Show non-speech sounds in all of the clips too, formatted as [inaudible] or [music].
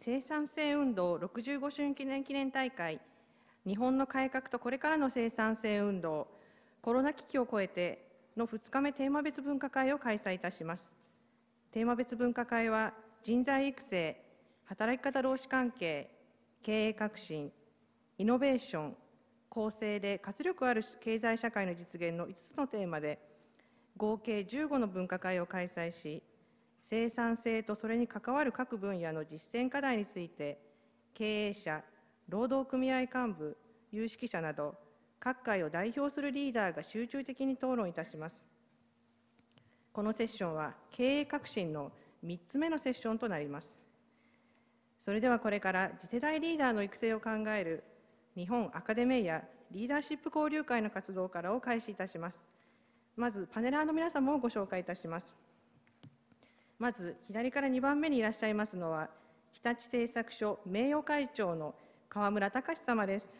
生産性運動65周年記念記念大会日本の改革とこれからの生産性運動コロナ危機を超えての2日目テーマ別分科会を開催いたしますテーマ別分科会は人材育成働き方労使関係経営革新イノベーション公正で活力ある経済社会の実現の5つのテーマで合計15の分科会を開催し生産性とそれに関わる各分野の実践課題について経営者労働組合幹部有識者など各界を代表するリーダーが集中的に討論いたしますこのセッションは経営革新の3つ目のセッションとなりますそれではこれから次世代リーダーの育成を考える日本アカデミーやリーダーシップ交流会の活動からを開始いたしますまずパネラーの皆様をご紹介いたしますまず左から2番目にいらっしゃいますのは日立製作所名誉会長の河村隆様です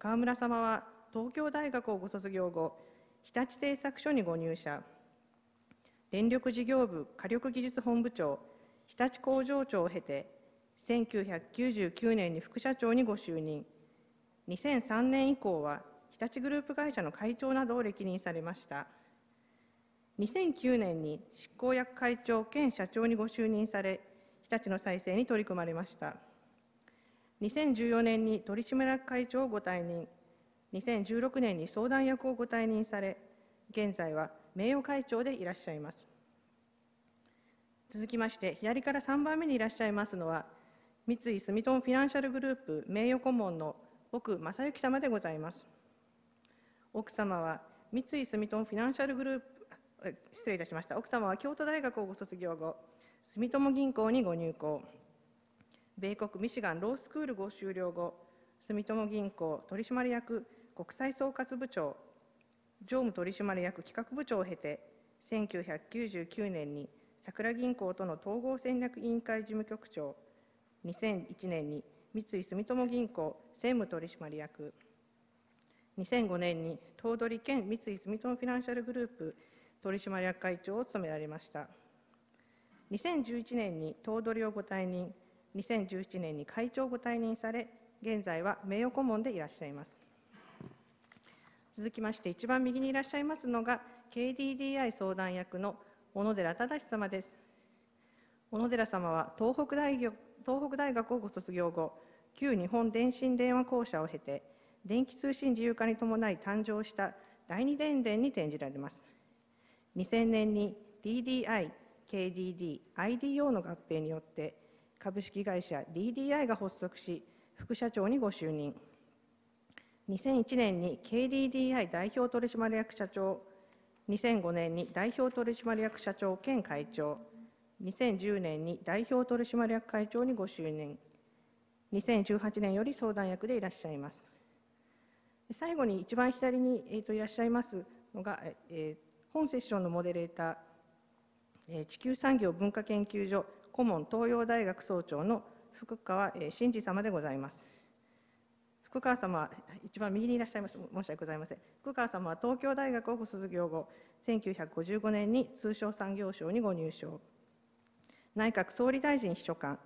河村様は東京大学をご卒業後日立製作所にご入社電力事業部火力技術本部長日立工場長を経て1999年に副社長にご就任2003年以降は日立グループ会社の会長などを歴任されました。2009年に執行役会長兼社長にご就任され、日立の再生に取り組まれました。2014年に取締役会長をご退任、2016年に相談役をご退任され、現在は名誉会長でいらっしゃいます。続きまして、左から3番目にいらっしゃいますのは、三井住友フィナンシャルグループ名誉顧問の奥正幸様でございます。奥様は、三井住友フィナンシャルグループ失礼いたしました奥様は京都大学をご卒業後住友銀行にご入行米国ミシガンロースクールご修了後住友銀行取締役国際総括部長常務取締役企画部長を経て1999年に桜銀行との統合戦略委員会事務局長2001年に三井住友銀行専務取締役2005年に頭取兼三井住友フィナンシャルグループ取締役会長を務められました2011年に頭取をご退任2011年に会長ご退任され現在は名誉顧問でいらっしゃいます続きまして一番右にいらっしゃいますのが KDDI 相談役の小野寺忠様です小野寺様は東北大東北大学をご卒業後旧日本電信電話公社を経て電気通信自由化に伴い誕生した第二電電に転じられます2000年に DDI、KDD、IDO の合併によって株式会社 DDI が発足し副社長にご就任2001年に KDDI 代表取締役社長2005年に代表取締役社長兼会長2010年に代表取締役会長にご就任2018年より相談役でいらっしゃいます最後に一番左に、えと、いらっしゃいますのが、えー本セッションのモデレーター、え地球産業文化研究所顧問東洋大学総長の福川真嗣様でございます。福川様は一番右にいらっしゃいます申し訳ございません福川様は東京大学をご卒業後1955年に通商産業省にご入省内閣総理大臣秘書官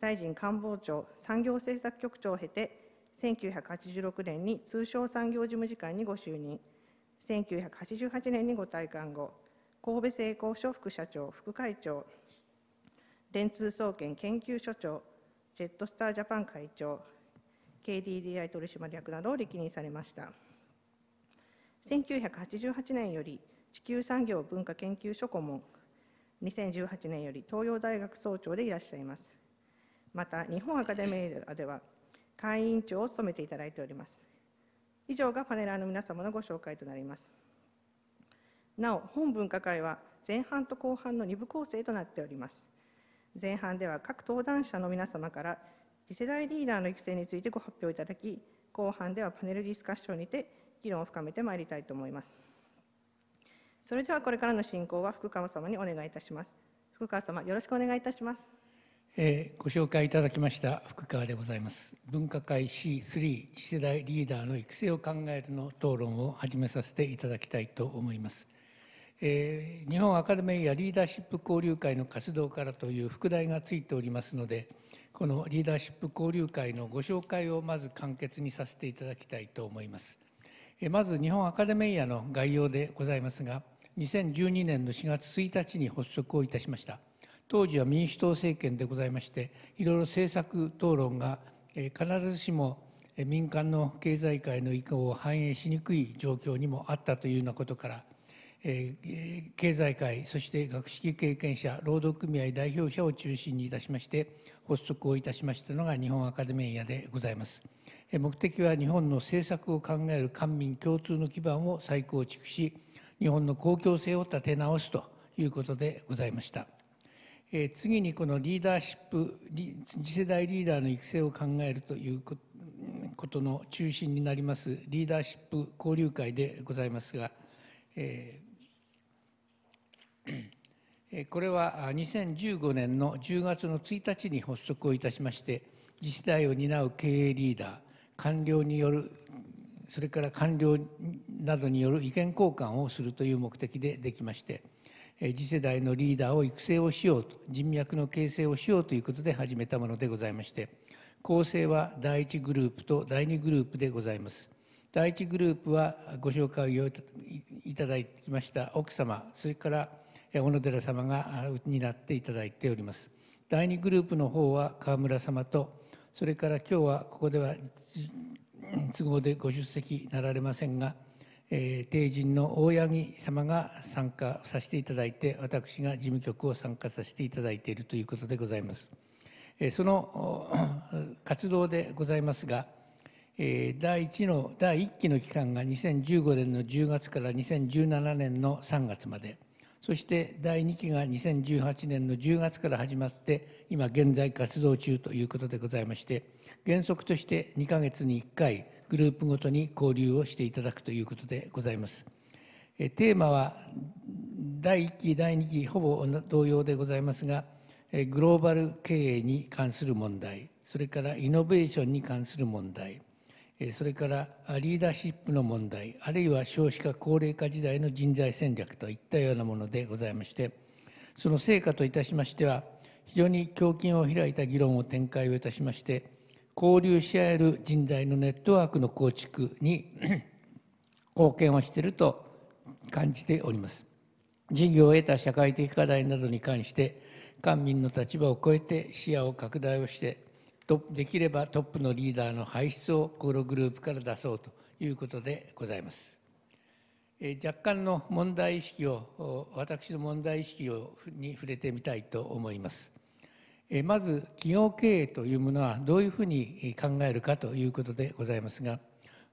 大臣官房長産業政策局長を経て1986年に通商産業事務次官にご就任1988年にご退官後神戸製鋼所副社長副会長電通総研研究所長ジェットスタージャパン会長 KDDI 取締役などを歴任されました1988年より地球産業文化研究所顧問2018年より東洋大学総長でいらっしゃいますまた日本アカデミーでは会員長を務めていただいております以上がパネラーの皆様のご紹介となります。なお、本分科会は前半と後半の2部構成となっております。前半では各登壇者の皆様から次世代リーダーの育成についてご発表いただき、後半ではパネルディスカッションにて議論を深めてまいりたいと思います。それではこれからの進行は福川様にお願いいたします。福川様、よろしくお願いいたします。えー、ご紹介いただきました福川でございます文化会 C3 次世代リーダーの育成を考えるの討論を始めさせていただきたいと思います、えー、日本アカデミーリーダーシップ交流会の活動からという副題がついておりますのでこのリーダーシップ交流会のご紹介をまず簡潔にさせていただきたいと思います、まず日本アカデミーの概要でございますが2012年の4月1日に発足をいたしました当時は民主党政権でございましていろいろ政策討論が必ずしも民間の経済界の意向を反映しにくい状況にもあったというようなことから経済界そして学識経験者労働組合代表者を中心にいたしまして発足をいたしましたのが日本アカデミアでございます。目的は日本の政策を考える官民共通の基盤を再構築し日本の公共性を立て直すということでございました。え次にこのリーダーシップ次世代リーダーの育成を考えるということの中心になりますリーダーシップ交流会でございますが、えー、これは2015年の10月の1日に発足をいたしまして次世代を担う経営リーダー官僚によるそれから官僚などによる意見交換をするという目的でできまして。次世代のリーダーを育成をしようと人脈の形成をしようということで始めたものでございまして構成は第1グループと第2グループでございます第1グループはご紹介をいただきました奥様それから小野寺様が担っていただいております第2グループの方は川村様とそれから今日はここでは都合でご出席なられませんがえ帝人の大八木様が参加させていただいて私が事務局を参加させていただいているということでございます、えその活動でございますが、え第 1, の第1期の期間が2015年の10月から2017年の3月までそして第2期が2018年の10月から始まって今現在活動中ということでございまして原則として2か月に1回グループごとに交流をしていただくということでございます。テーマは第1期第2期ほぼ同様でございますがグローバル経営に関する問題それからイノベーションに関する問題それからリーダーシップの問題あるいは少子化高齢化時代の人材戦略といったようなものでございましてその成果といたしましては非常に胸襟を開いた議論を展開をいたしまして交流し合える人材のネットワークの構築に [clears throat] 貢献をしていると感じております事業を得た社会的課題などに関して官民の立場を超えて視野を拡大をしてできればトップのリーダーの輩出をこのグループから出そうということでございます、え若干の問題意識を私の問題意識をに触れてみたいと思いますまず企業経営というものはどういうふうに考えるかということでございますが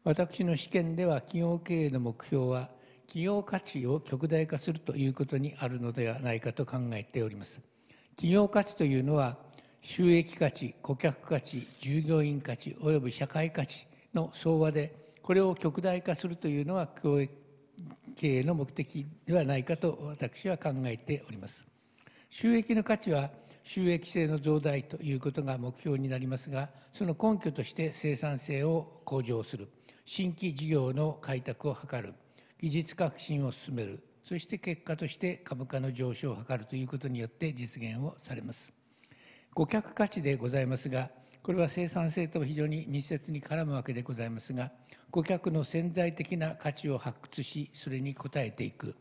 私の試験では企業経営の目標は企業価値を極大化するということにあるのではないかと考えております企業価値というのは収益価値顧客価値従業員価値および社会価値の相和でこれを極大化するというのが経営の目的ではないかと私は考えております収益の価値は収益性の増大ということが目標になりますがその根拠として生産性を向上する新規事業の開拓を図る技術革新を進めるそして結果として株価の上昇を図るということによって実現をされます顧客価値でございますがこれは生産性と非常に密接に絡むわけでございますが顧客の潜在的な価値を発掘しそれに応えていく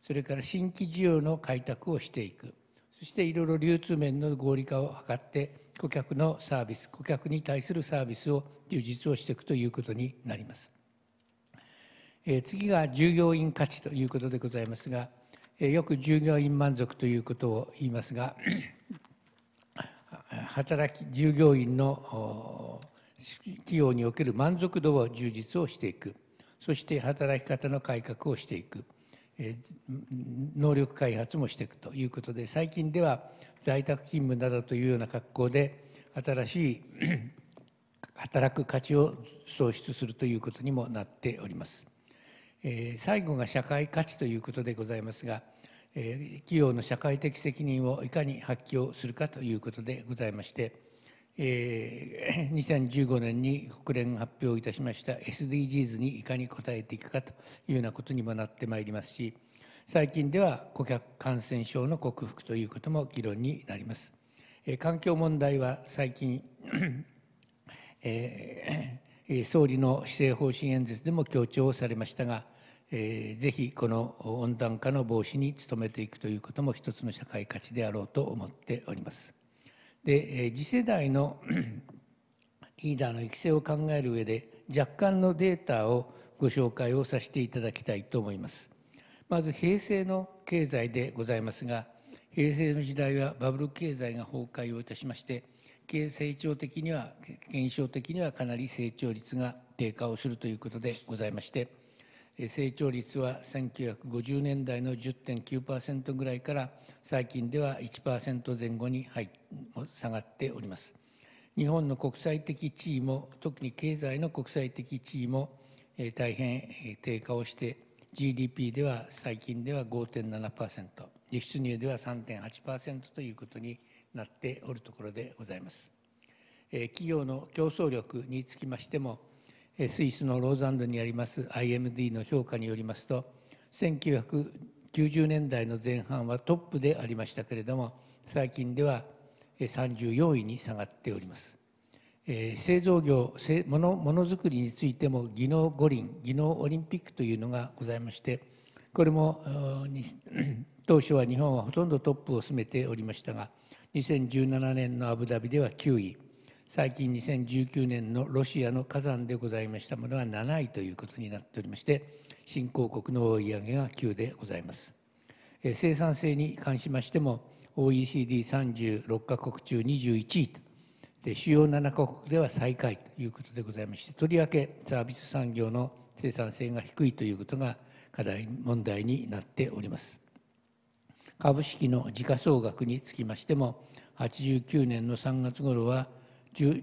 それから新規需要の開拓をしていくそしていろいろ流通面の合理化を図って顧客のサービス顧客に対するサービスを充実をしていくということになります、えー、次が従業員価値ということでございますが、えー、よく従業員満足ということを言いますが [coughs] 働き従業員の企業における満足度を充実をしていくそして働き方の改革をしていく能力開発もしていくということで最近では在宅勤務などというような格好で新しい [coughs] 働く価値を創出するということにもなっております。え最後が社会価値ということでございますが、え企業の社会的責任をいかに発揮をするかということでございまして。えー、2015 [laughs] 年に国連が発表いたしました SDGs にいかに応えていくかというようなことにもなってまいりますし最近では顧客感染症の克服ということも議論になります、えー、環境問題は最近、[coughs] えー、総理の施政方針演説でも強調されましたが、えー、ぜひこの温暖化の防止に努めていくということも一つの社会価値であろうと思っておりますで次世代の [clears throat] リーダーの育成を考える上で若干のデータをご紹介をさせていただきたいと思いますまず平成の経済でございますが平成の時代はバブル経済が崩壊をいたしまして経成長的には減少的にはかなり成長率が低下をするということでございまして成長率は1950年代の10.9%ぐらいから最近では1%前後に下がっております日本の国際的地位も特に経済の国際的地位も大変低下をして GDP では最近では5.7%輸出入では3.8%ということになっておるところでございます企業の競争力につきましてもスイスのローザンヌにあります IMD の評価によりますと1990年代の前半はトップでありましたけれども最近では34位に下がっております、えー、製造業ものものづくりについても技能五輪技能オリンピックというのがございましてこれも [clears throat] 当初は日本はほとんどトップを占めておりましたが2017年のアブダビでは9位最近2019年のロシアの火山でございましたものは7位ということになっておりまして新興国の追い上げが9でございます、え生産性に関しましても OECD36 カ国中21位とで主要7カ国では最下位ということでございましてとりわけサービス産業の生産性が低いということが課題問題になっております株式の時価総額につきましても89年の3月頃は位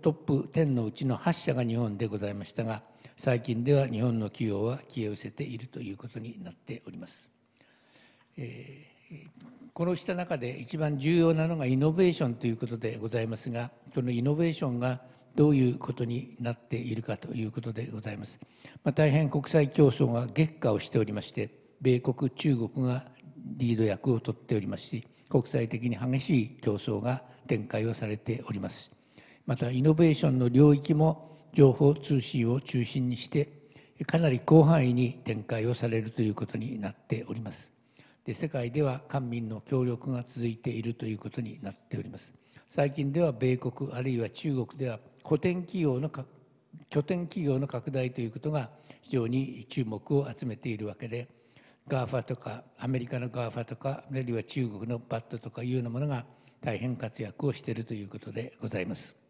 トップ10のうちの8社が日本でございましたが最近では日本の企業は消え失せているということになっております。えー、こうした中で一番重要なのがイノベーションということでございますがそのイノベーションがどういうことになっているかということでございます。まあ、大変国際競争が激化をしておりまして米国中国がリード役を取っておりますし国際的に激しい競争が展開をされております。またイノベーションの領域も情報通信を中心にしてかなり広範囲に展開をされるということになっておりますで世界では官民の協力が続いているということになっております最近では米国あるいは中国では古典企業の拠点企業の拡大ということが非常に注目を集めているわけで GAFA とかアメリカの GAFA とかあるいは中国の BAT とかいうようなものが大変活躍をしているということでございます。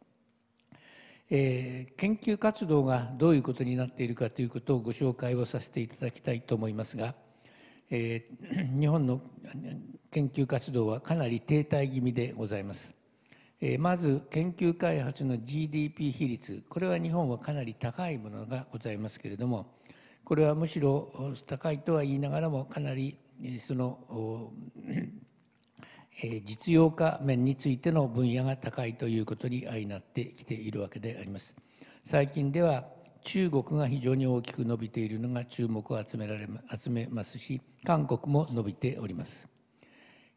えー、研究活動がどういうことになっているかということをご紹介をさせていただきたいと思いますが、えー、[clears throat] 日本の研究活動はかなり停滞気味でございます。えー、まず研究開発の GDP 比率これは日本はかなり高いものがございますけれどもこれはむしろ高いとは言いながらもかなりその実用化面についての分野が高いということに相なってきているわけであります。最近では中国が非常に大きく伸びているのが注目を集められ集めますし韓国も伸びております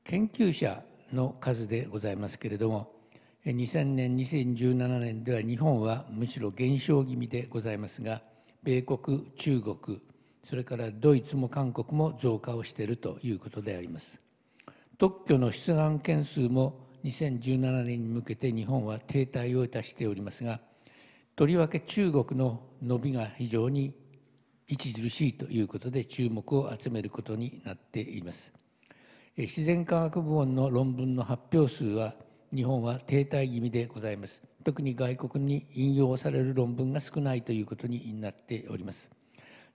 研究者の数でございますけれども2000年2017年では日本はむしろ減少気味でございますが米国中国それからドイツも韓国も増加をしているということであります特許の出願件数も2017年に向けて日本は停滞をいたしておりますがとりわけ中国の伸びが非常に著しいということで注目を集めることになっています自然科学部門の論文の発表数は日本は停滞気味でございます特に外国に引用される論文が少ないということになっております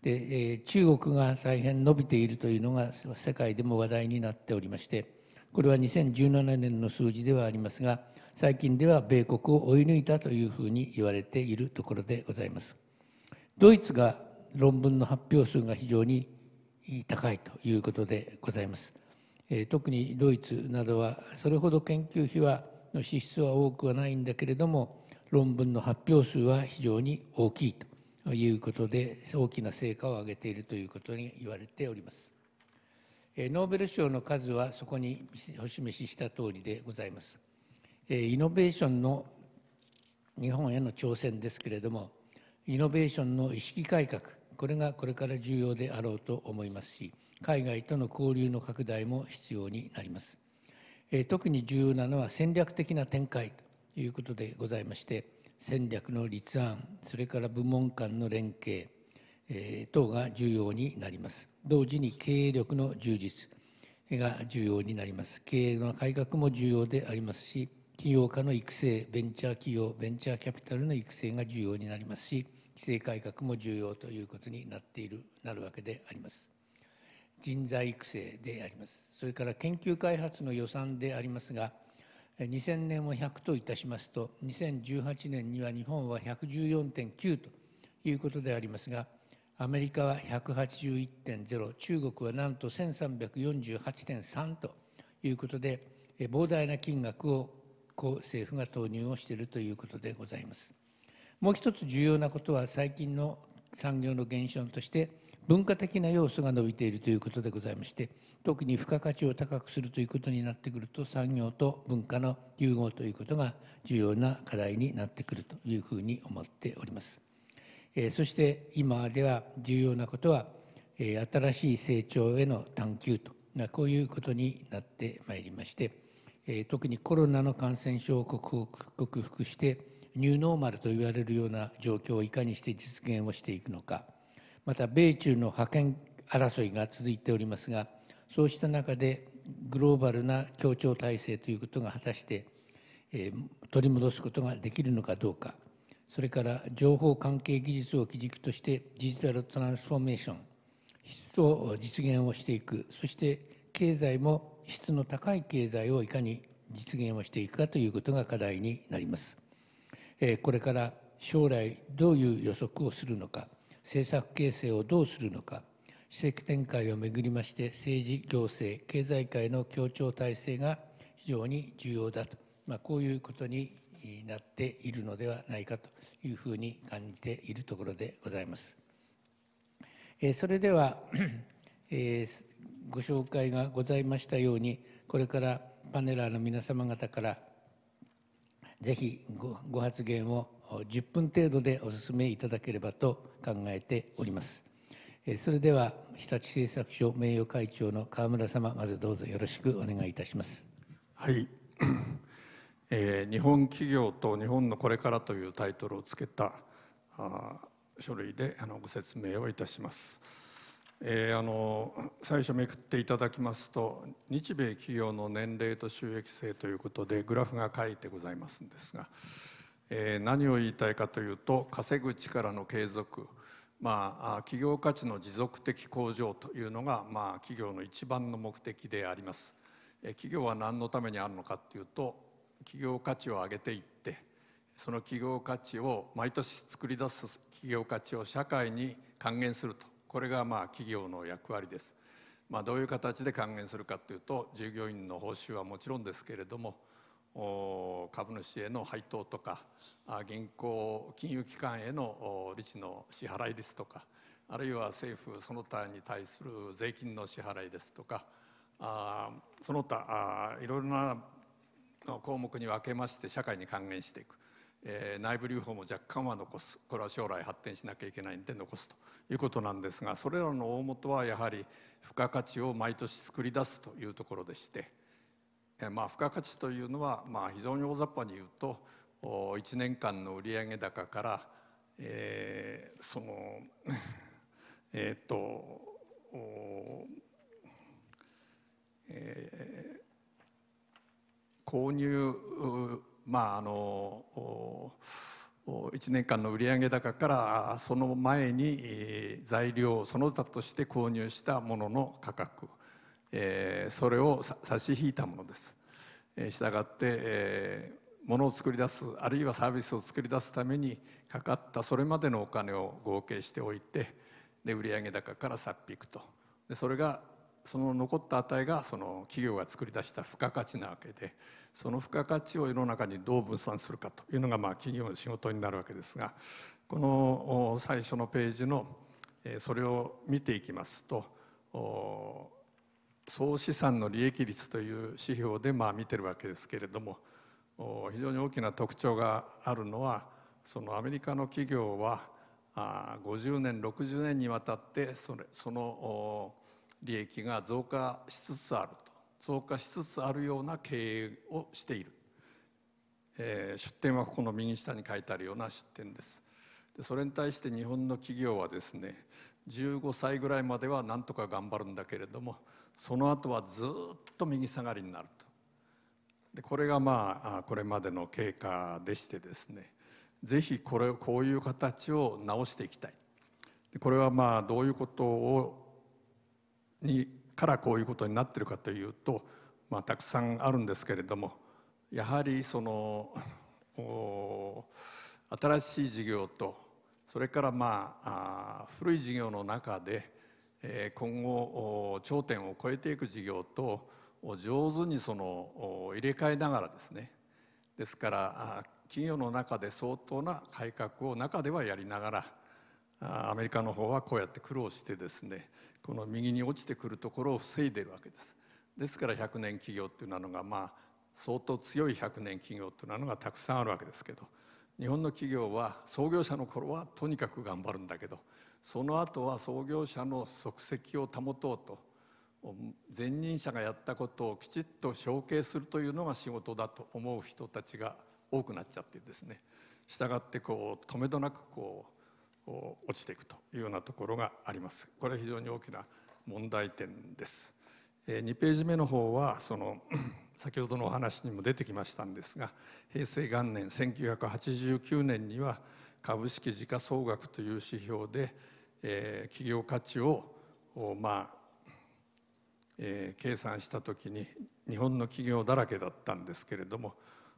で、え中国が大変伸びているというのが世界でも話題になっておりましてこれは2017年の数字ではありますが最近では米国を追い抜いたというふうに言われているところでございますドイツが論文の発表数が非常に高いということでございます特にドイツなどはそれほど研究費はの支出は多くはないんだけれども論文の発表数は非常に大きいということで大きな成果を上げているということに言われております。ノーベル賞の数はそこにお示しした通りでございます。イノベーションの日本への挑戦ですけれども、イノベーションの意識改革、これがこれから重要であろうと思いますし、海外との交流の拡大も必要になります。特に重要なのは戦略的な展開ということでございまして、戦略の立案それから部門間の連携、えー、等が重要になります同時に経営力の充実が重要になります経営の改革も重要でありますし起業家の育成ベンチャー企業ベンチャーキャピタルの育成が重要になりますし規制改革も重要ということになっているなるわけであります人材育成でありますそれから研究開発の予算でありますが2000年を100といたしますと2018年には日本は114.9ということでありますがアメリカは181.0中国はなんと1348.3ということで膨大な金額を政府が投入をしているということでございます。もう一つ重要なことは最近の産業の減少として文化的な要素が伸びているということでございまして特に付加価値を高くするということになってくると産業と文化の融合ということが重要な課題になってくるというふうに思っております。えー、そして今では重要なことは、えー、新しい成長への探求とこういうことになってまいりまして、えー、特にコロナの感染症を克服してニューノーマルと言われるような状況をいかにして実現をしていくのか。また米中の覇権争いが続いておりますがそうした中でグローバルな協調体制ということが果たして、え取り戻すことができるのかどうかそれから情報関係技術を基軸としてデジタルトランスフォーメーション質と実現をしていくそして経済も質の高い経済をいかに実現をしていくかということが課題になります。これから将来どういう予測をするのか政策形成をどうするのか史跡展開をめぐりまして政治行政経済界の協調体制が非常に重要だと、まあ、こういうことになっているのではないかというふうに感じているところでございます。えそれでは、えー、ご紹介がございましたようにこれからパネラーの皆様方からぜひご発言を10分程度でお進めいただければと考えております。それでは日立製作所名誉会長の川村様まずどうぞよろしくお願いいたします。はい、えー、日本企業と日本のこれからというタイトルをつけたあ書類であのご説明をいたします。えー、あの最初めくっていただきますと日米企業の年齢と収益性ということでグラフが書いてございますんですが。えー、何を言いたいかというと稼ぐ力の継続まあ、企業価値の持続的向上というのが、まあ、企業の一番の目的であります。企業は何のためにあるのかっていうと企業価値を上げていってその企業価値を毎年作り出す企業価値を社会に還元するとこれがまあ企業の役割です。まあ、どういう形で還元するかというと従業員の報酬はもちろんですけれども株主への配当とか銀行金融機関への利子の支払いですとかあるいは政府その他に対する税金の支払いですとかその他いろいろな項目に分けまして社会に還元していく、え内部留保も若干は残すこれは将来発展しなきゃいけないんで残すということなんですがそれらの大元はやはり付加価値を毎年作り出すというところでして。まあ、付加価値というのは、まあ、非常に大雑把に言うと1年間の売上高から、えー、その [laughs] えっとえー、購入まああの1年間の売上高からその前に材料その他として購入したものの価格えー、それを差し引いたものです。えー、したがって、えー、物を作り出すあるいはサービスを作り出すためにかかったそれまでのお金を合計しておいてで売上高から差っ引くとでそれがその残った値がその企業が作り出した付加価値なわけでその付加価値を世の中にどう分散するかというのがまあ企業の仕事になるわけですがこの最初のページのそれを見ていきますと総資産の利益率という指標でまあ見てるわけですけれども非常に大きな特徴があるのはそのアメリカの企業は50年60年にわたってそれその利益が増加しつつあると増加しつつあるような経営をしている、えー、出典はここの右下に書いてあるような出典ですでそれに対して日本の企業はですね15歳ぐらいまではなんとか頑張るんだけれどもその後はずっと右下がりになるとでこれがまあこれまでの経過でしてですねぜひこれこういう形を直していきたいこれはまあどういうことをにからこういうことになってるかというと、まあ、たくさんあるんですけれどもやはりその新しい事業とそれからまあ古い事業の中で今後頂点を超えていく事業と上手にその入れ替えながらですねですから企業の中で相当な改革を中ではやりながらアメリカの方はこうやって苦労してですねこの右に落ちてくるところを防いでるわけです。ですから100年企業っていうのがまあ相当強い100年企業というのがたくさんあるわけですけど日本の企業は創業者の頃はとにかく頑張るんだけどその後は創業者の足跡を保とうと前任者がやったことをきちっと承継するというのが仕事だと思う人たちが多くなっちゃってですねしたがってこうとめどなくこう落ちていくというようなところがありますこれは非常に大きな問題点です、え2ページ目の方はその先ほどのお話にも出てきましたんですが平成元年1989年には株式時価総額という指標で、えー、企業価値をまあえー、計算した時に日本の企業だらけだったんですけれども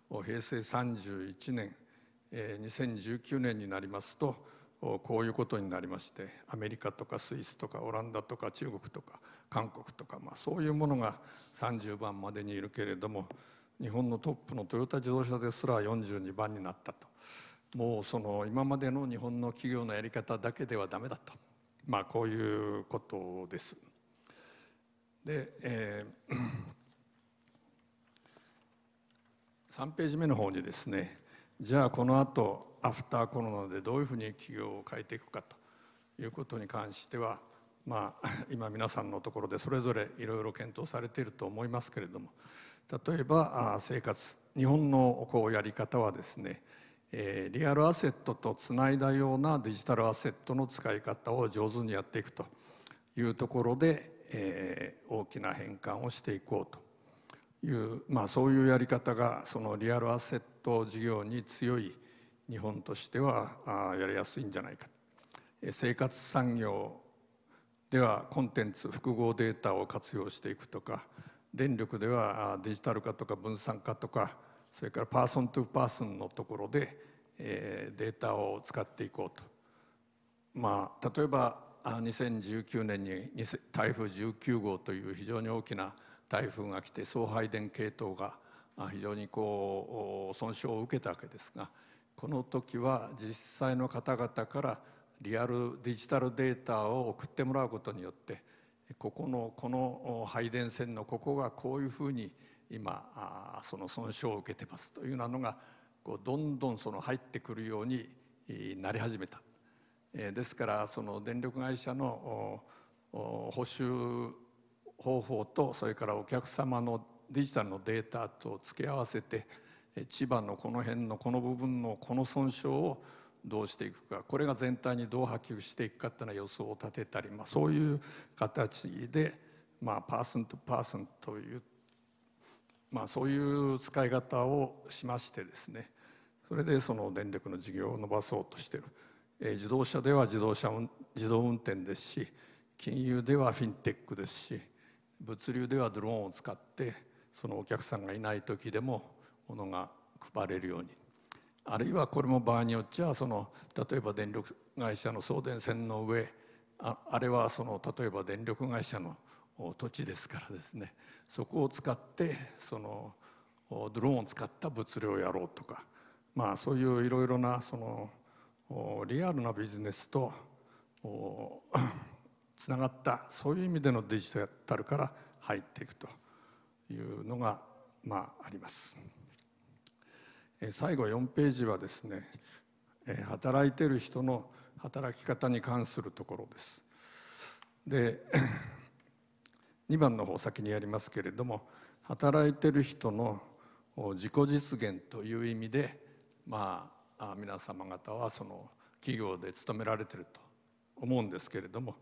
平成31年、えー、2019年になりますとこういうことになりましてアメリカとかスイスとかオランダとか中国とか韓国とか、まあ、そういうものが30番までにいるけれども日本のトップのトヨタ自動車ですら42番になったともうその今までの日本の企業のやり方だけではダメだと、まあ、こういうことです。で、えー、3ページ目の方にですねじゃあこのあとアフターコロナでどういうふうに企業を変えていくかということに関してはまあ、[laughs] 今皆さんのところでそれぞれいろいろ検討されていると思いますけれども例えば生活日本のこうやり方はですね、えリアルアセットとつないだようなデジタルアセットの使い方を上手にやっていくというところで、え大きな変換をしていこうという、まあ、そういうやり方がそのリアルアセット事業に強い日本としてはやりやすいんじゃないか。生活産業ではコンテンツ複合データを活用していくとか電力ではデジタル化とか分散化とかそれからパーソン・トゥ・ーパーソンのところで、えー、データを使っていこうと。まあ、例えば2019年に台風19号という非常に大きな台風が来て送配電系統が非常にこう損傷を受けたわけですがこの時は実際の方々からリアルデジタルデータを送ってもらうことによってここのこの配電線のここがこういうふうに今その損傷を受けてますというようなのがこうどんどんその入ってくるようになり始めた。ですからその電力会社の補修方法とそれからお客様のデジタルのデータと付け合わせて千葉のこの辺のこの部分のこの損傷をどうしていくかこれが全体にどう波及していくかっていうのは予想を立てたり、まあ、そういう形で、まあ、パーソンとパーソンという、まあ、そういう使い方をしましてですねそれでその電力の事業を伸ばそうとしてる、えー、自動車では自動車自動運転ですし金融ではフィンテックですし物流ではドローンを使ってそのお客さんがいない時でも物が配れるようにあるいはこれも場合によっちゃその例えば電力会社の送電線の上ああれはその例えば電力会社の土地ですからですねそこを使ってそのドローンを使った物流をやろうとかまあそういういろいろなそのリアルなビジネスと [coughs] つながったそういう意味でのデジタルから入っていくというのがまああります。最後4ページはですね働いてる人の働き方に関するところです。で2 [coughs] 番の方先にやりますけれども働いてる人の自己実現という意味でまあ皆様方はその企業で勤められてると思うんですけれども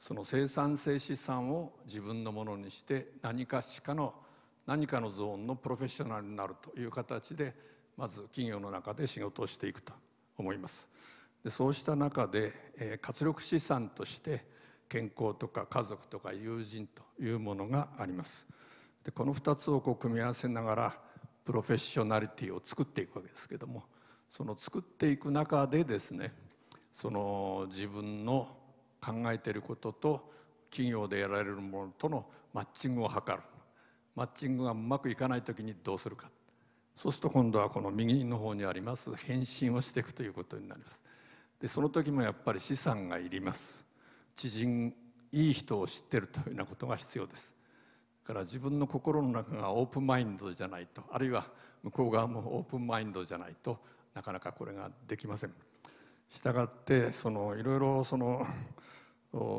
その生産性資産を自分のものにして何かしかの何かのゾーンのプロフェッショナルになるという形でまず企業の中で仕事をしていくと思いますでそうした中で、え活力資産として健康とか家族とか友人というものがありますでこの2つをこう組み合わせながらプロフェッショナリティを作っていくわけですけどもその作っていく中でですねその自分の考えていることと企業でやられるものとのマッチングを図るマッチングがうまくいかない時にどうするかそうすると今度はこの右の方にあります返信をしていくということになりますでその時もやっぱり資産がいります知人いい人を知ってるというようなことが必要ですから自分の心の中がオープンマインドじゃないとあるいは向こう側もオープンマインドじゃないとなかなかこれができませんしたがってそのいろいろその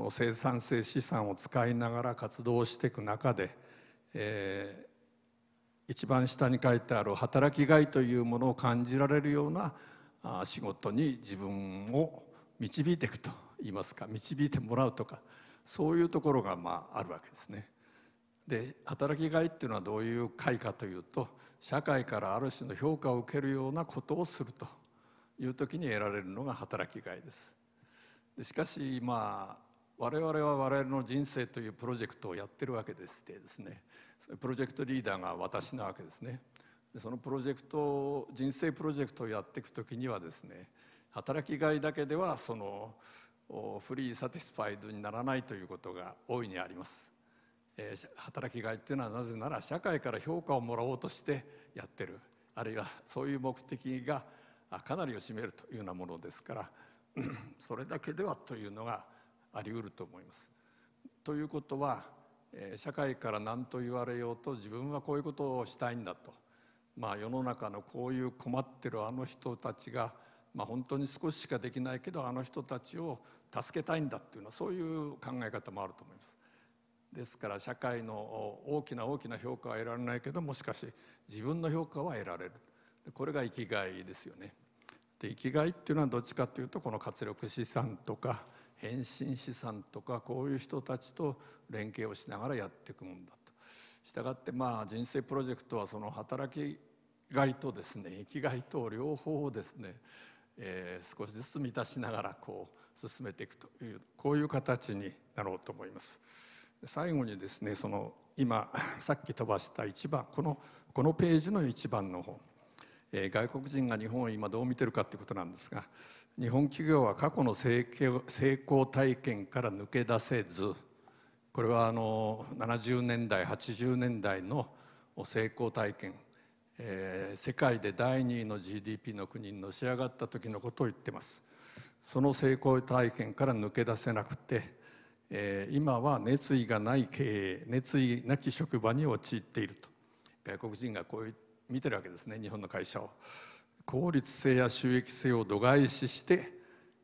生産性資産を使いながら活動していく中で、え一番下に書いてある働きがいというものを感じられるような仕事に自分を導いていくといいますか導いてもらうとかそういうところがまああるわけですね。で働きがいっていうのはどういう会かというと社会からある種の評価を受けるようなことをするという時に得られるのが働きがいです。でしかしまあ我々は我々の人生というプロジェクトをやってるわけでしてですねプロジェクトリーダーが私なわけですね。でそのプロジェクト人生プロジェクトをやっていくときにはですね働きがいだけではそのフリーサティスファイドにならないということが大いにあります。えー、働きがいっていうのはなぜなら社会から評価をもらおうとしてやってるあるいはそういう目的がかなりを占めるというようなものですから [clears throat] それだけではというのがあり得ると思います。ということは社会から何と言われようと自分はこういうことをしたいんだと、まあ、世の中のこういう困ってるあの人たちが、まあ、本当に少ししかできないけどあの人たちを助けたいんだっていうのはそういう考え方もあると思います。ですから社会の大きな大きな評価は得られないけどもしかし自分の評価は得られるこれが生きがいですよね。で生きがいっていうのはどっちかっていうとこの活力資産とか変身資産とかこういう人たちと連携をしながらやっていくもんだと。したがってまあ人生プロジェクトはその働きがいとですね生きがいと両方をですね、えー、少しずつ満たしながらこう進めていくというこういう形になろうと思います。最後にですねその今さっき飛ばした1番このこのページの1番の方え外国人が日本を今どう見てるかってことなんですが日本企業は過去の成功体験から抜け出せずこれはあの70年代80年代の成功体験、えー、世界で第2位の GDP の国にのし上がった時のことを言ってますその成功体験から抜け出せなくて、えー、今は熱意がない経営熱意なき職場に陥っていると外国人がこういった見てるわけですね日本の会社を効率性や収益性を度外視して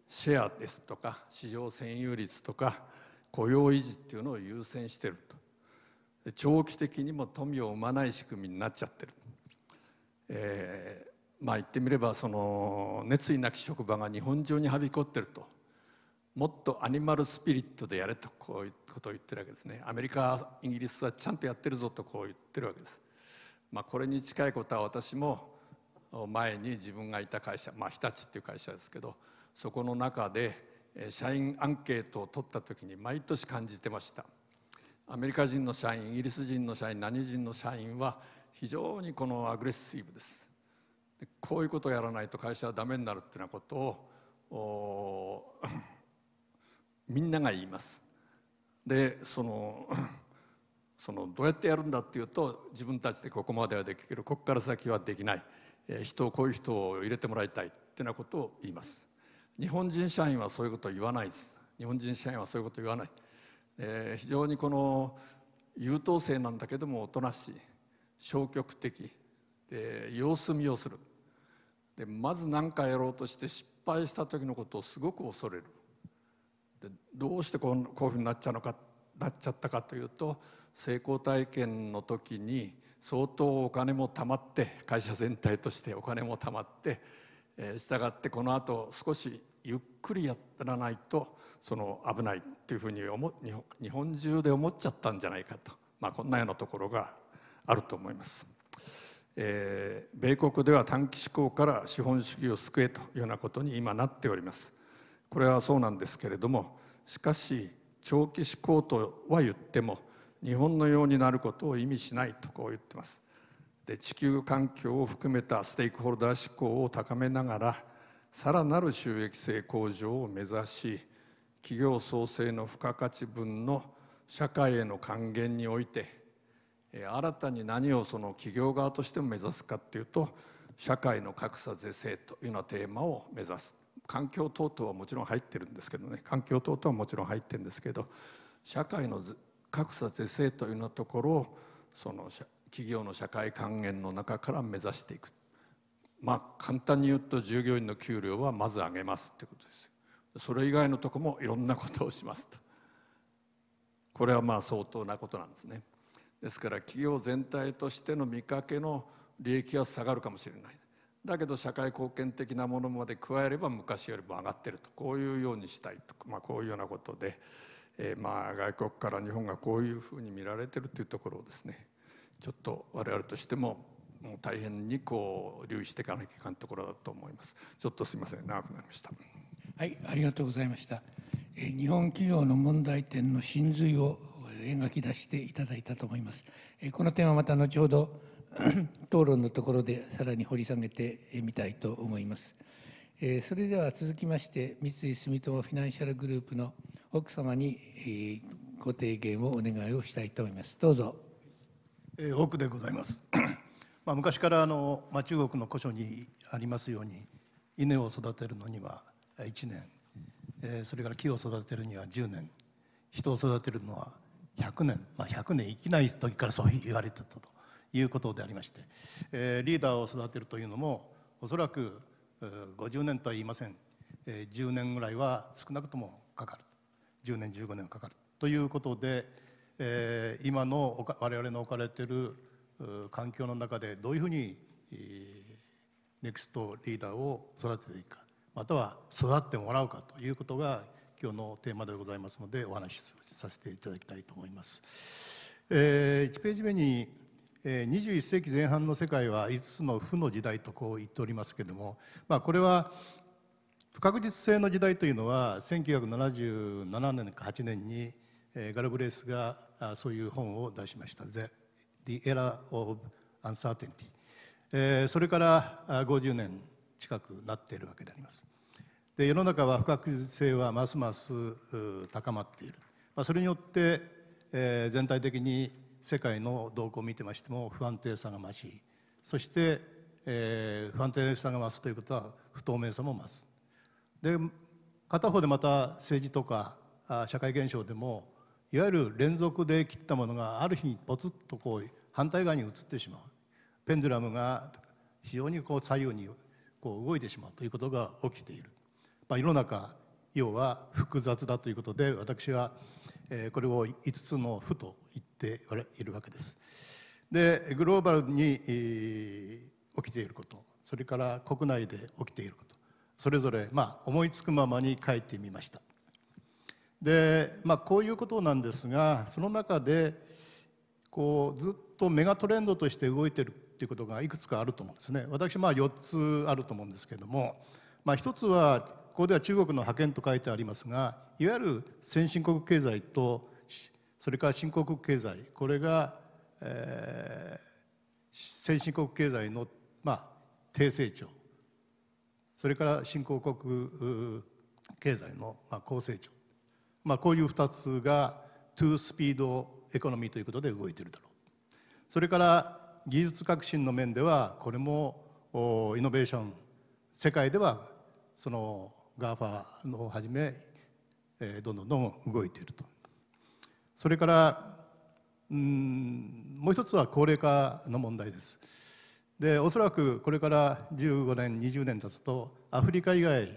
シェアですとか市場占有率とか雇用維持っていうのを優先してると長期的にも富を生まない仕組みになっちゃってる、えー、まあ言ってみればその熱意なき職場が日本中にはびこってるともっとアニマルスピリットでやれとこういうことを言ってるわけですねアメリカイギリスはちゃんとやってるぞとこう言ってるわけですまあ、これに近いことは私も前に自分がいた会社、まあ、日立っていう会社ですけどそこの中で社員アンケートを取った時に毎年感じてましたアメリカ人の社員イギリス人の社員何人の社員は非常にこのアグレッシブですでこういうことをやらないと会社はダメになるっていうようなことを [coughs] みんなが言いますでそのそのどうやってやるんだっていうと自分たちでここまではできるここから先はできない、えー、人こういう人を入れてもらいたいっていうようなことを言います日本人社員はそういうことを言わないです日本人社員はそういうことを言わない、えー、非常にこの優等生なんだけどもおとなしい消極的で様子見をするでまず何かやろうとして失敗した時のことをすごく恐れるでどうしてこうこういうふうになっちゃうのかなっちゃったかというと成功体験の時に相当お金も貯まって会社全体としてお金も貯まって、えー、したがってこのあと少しゆっくりやらないとその危ないっていうふうに思日本中で思っちゃったんじゃないかと、まあ、こんなようなところがあると思います。えー、米国では短期思考から資本主義を救えというようなことに今なっております。これはそうなんですけれどもしかし長期思考とは言っても日本のようになることを意味しないとこう言ってますで地球環境を含めたステークホルダー志向を高めながらさらなる収益性向上を目指し企業創生の付加価値分の社会への還元において新たに何をその企業側としても目指すかっていうと社会の格差是正というようなテーマを目指す環境等々はもちろん入ってるんですけどね環境等々はもちろん入ってるんですけど社会の格差是正というようなところをその企業の社会還元の中から目指していくまあ簡単に言うと従業員の給料はまず上げますということですそれ以外のとこもいろんなことをしますとこれはまあ相当なことなんですねですから企業全体としての見かけの利益は下がるかもしれないだけど社会貢献的なものまで加えれば昔よりも上がってるとこういうようにしたいと、まあ、こういうようなことでえー、まあ外国から日本がこういうふうに見られてるというところをですねちょっと我々としてももう大変にこう留意していかなきゃいかんところだと思いますちょっとすいません長くなりましたはいありがとうございましたえ日本企業の問題点の真髄を描き出していただいたと思いますえこの点はまた後ほど [clears throat] 討論のところでさらに掘り下げてみたいと思いますえー、それでは続きまして三井住友フィナンシャルグループの奥様に、えー、ご提言をお願いをしたいと思いますどうぞ、えー、奥でございます [coughs] まあ昔からあの、まあ、中国の古書にありますように稲を育てるのには1年、えー、それから木を育てるには10年人を育てるのは100年、まあ、100年生きない時からそう言われてたということでありまして、えー、リーダーを育てるというのもおそらく50年とは言いません、10年ぐらいは少なくともかかる10年15年はかかるということで、今の、今の我々の置かれている環境の中でどういうふうに、ネクストリーダーを育てていくかまたは育ってもらうかということが今日のテーマでございますのでお話しさせていただきたいと思います。え1ページ目にえ21世紀前半の世界は5つの負の時代とこう言っておりますけども、まあ、これは不確実性の時代というのは1977年か8年に、えガルブレースがあそういう本を出しました「The, The Era of Uncertainty、えそれから50年近くなっているわけであります。で世の中は不確実性はますます高まっている、まあ、それによって、え全体的に世界の動向を見てましても不安定さが増しそして、えー、不安定さが増すということは不透明さも増すで片方でまた政治とか社会現象でもいわゆる連続で切ったものがある日ポツッとこう反対側に移ってしまうペンデュラムが非常にこう左右にこう動いてしまうということが起きている、まあ、世の中要は複雑だということで私はこれを5つの負と言っているわけです。でグローバルに起きていることそれから国内で起きていることそれぞれまあ思いつくままに書いてみました。でまあこういうことなんですがその中でこうずっとメガトレンドとして動いてるっていうことがいくつかあると思うんですね。私まあ4つあると思うんですけども、まあ、1つはここでは中国の覇権と書いてありますがいわゆる先進国経済とそれから新興国経済これが、えー、先進国経済の、まあ、低成長それから新興国経済の、まあ、高成長、まあ、こういう2つがトゥースピードエコノミーということで動いているだろうそれから技術革新の面ではこれもイノベーション世界ではそのガーファーのをはじめ、えー、どんどんどん動いているとそれからうんもう一つは高齢化の問題ですでおそらくこれから15年20年経つとアフリカ以外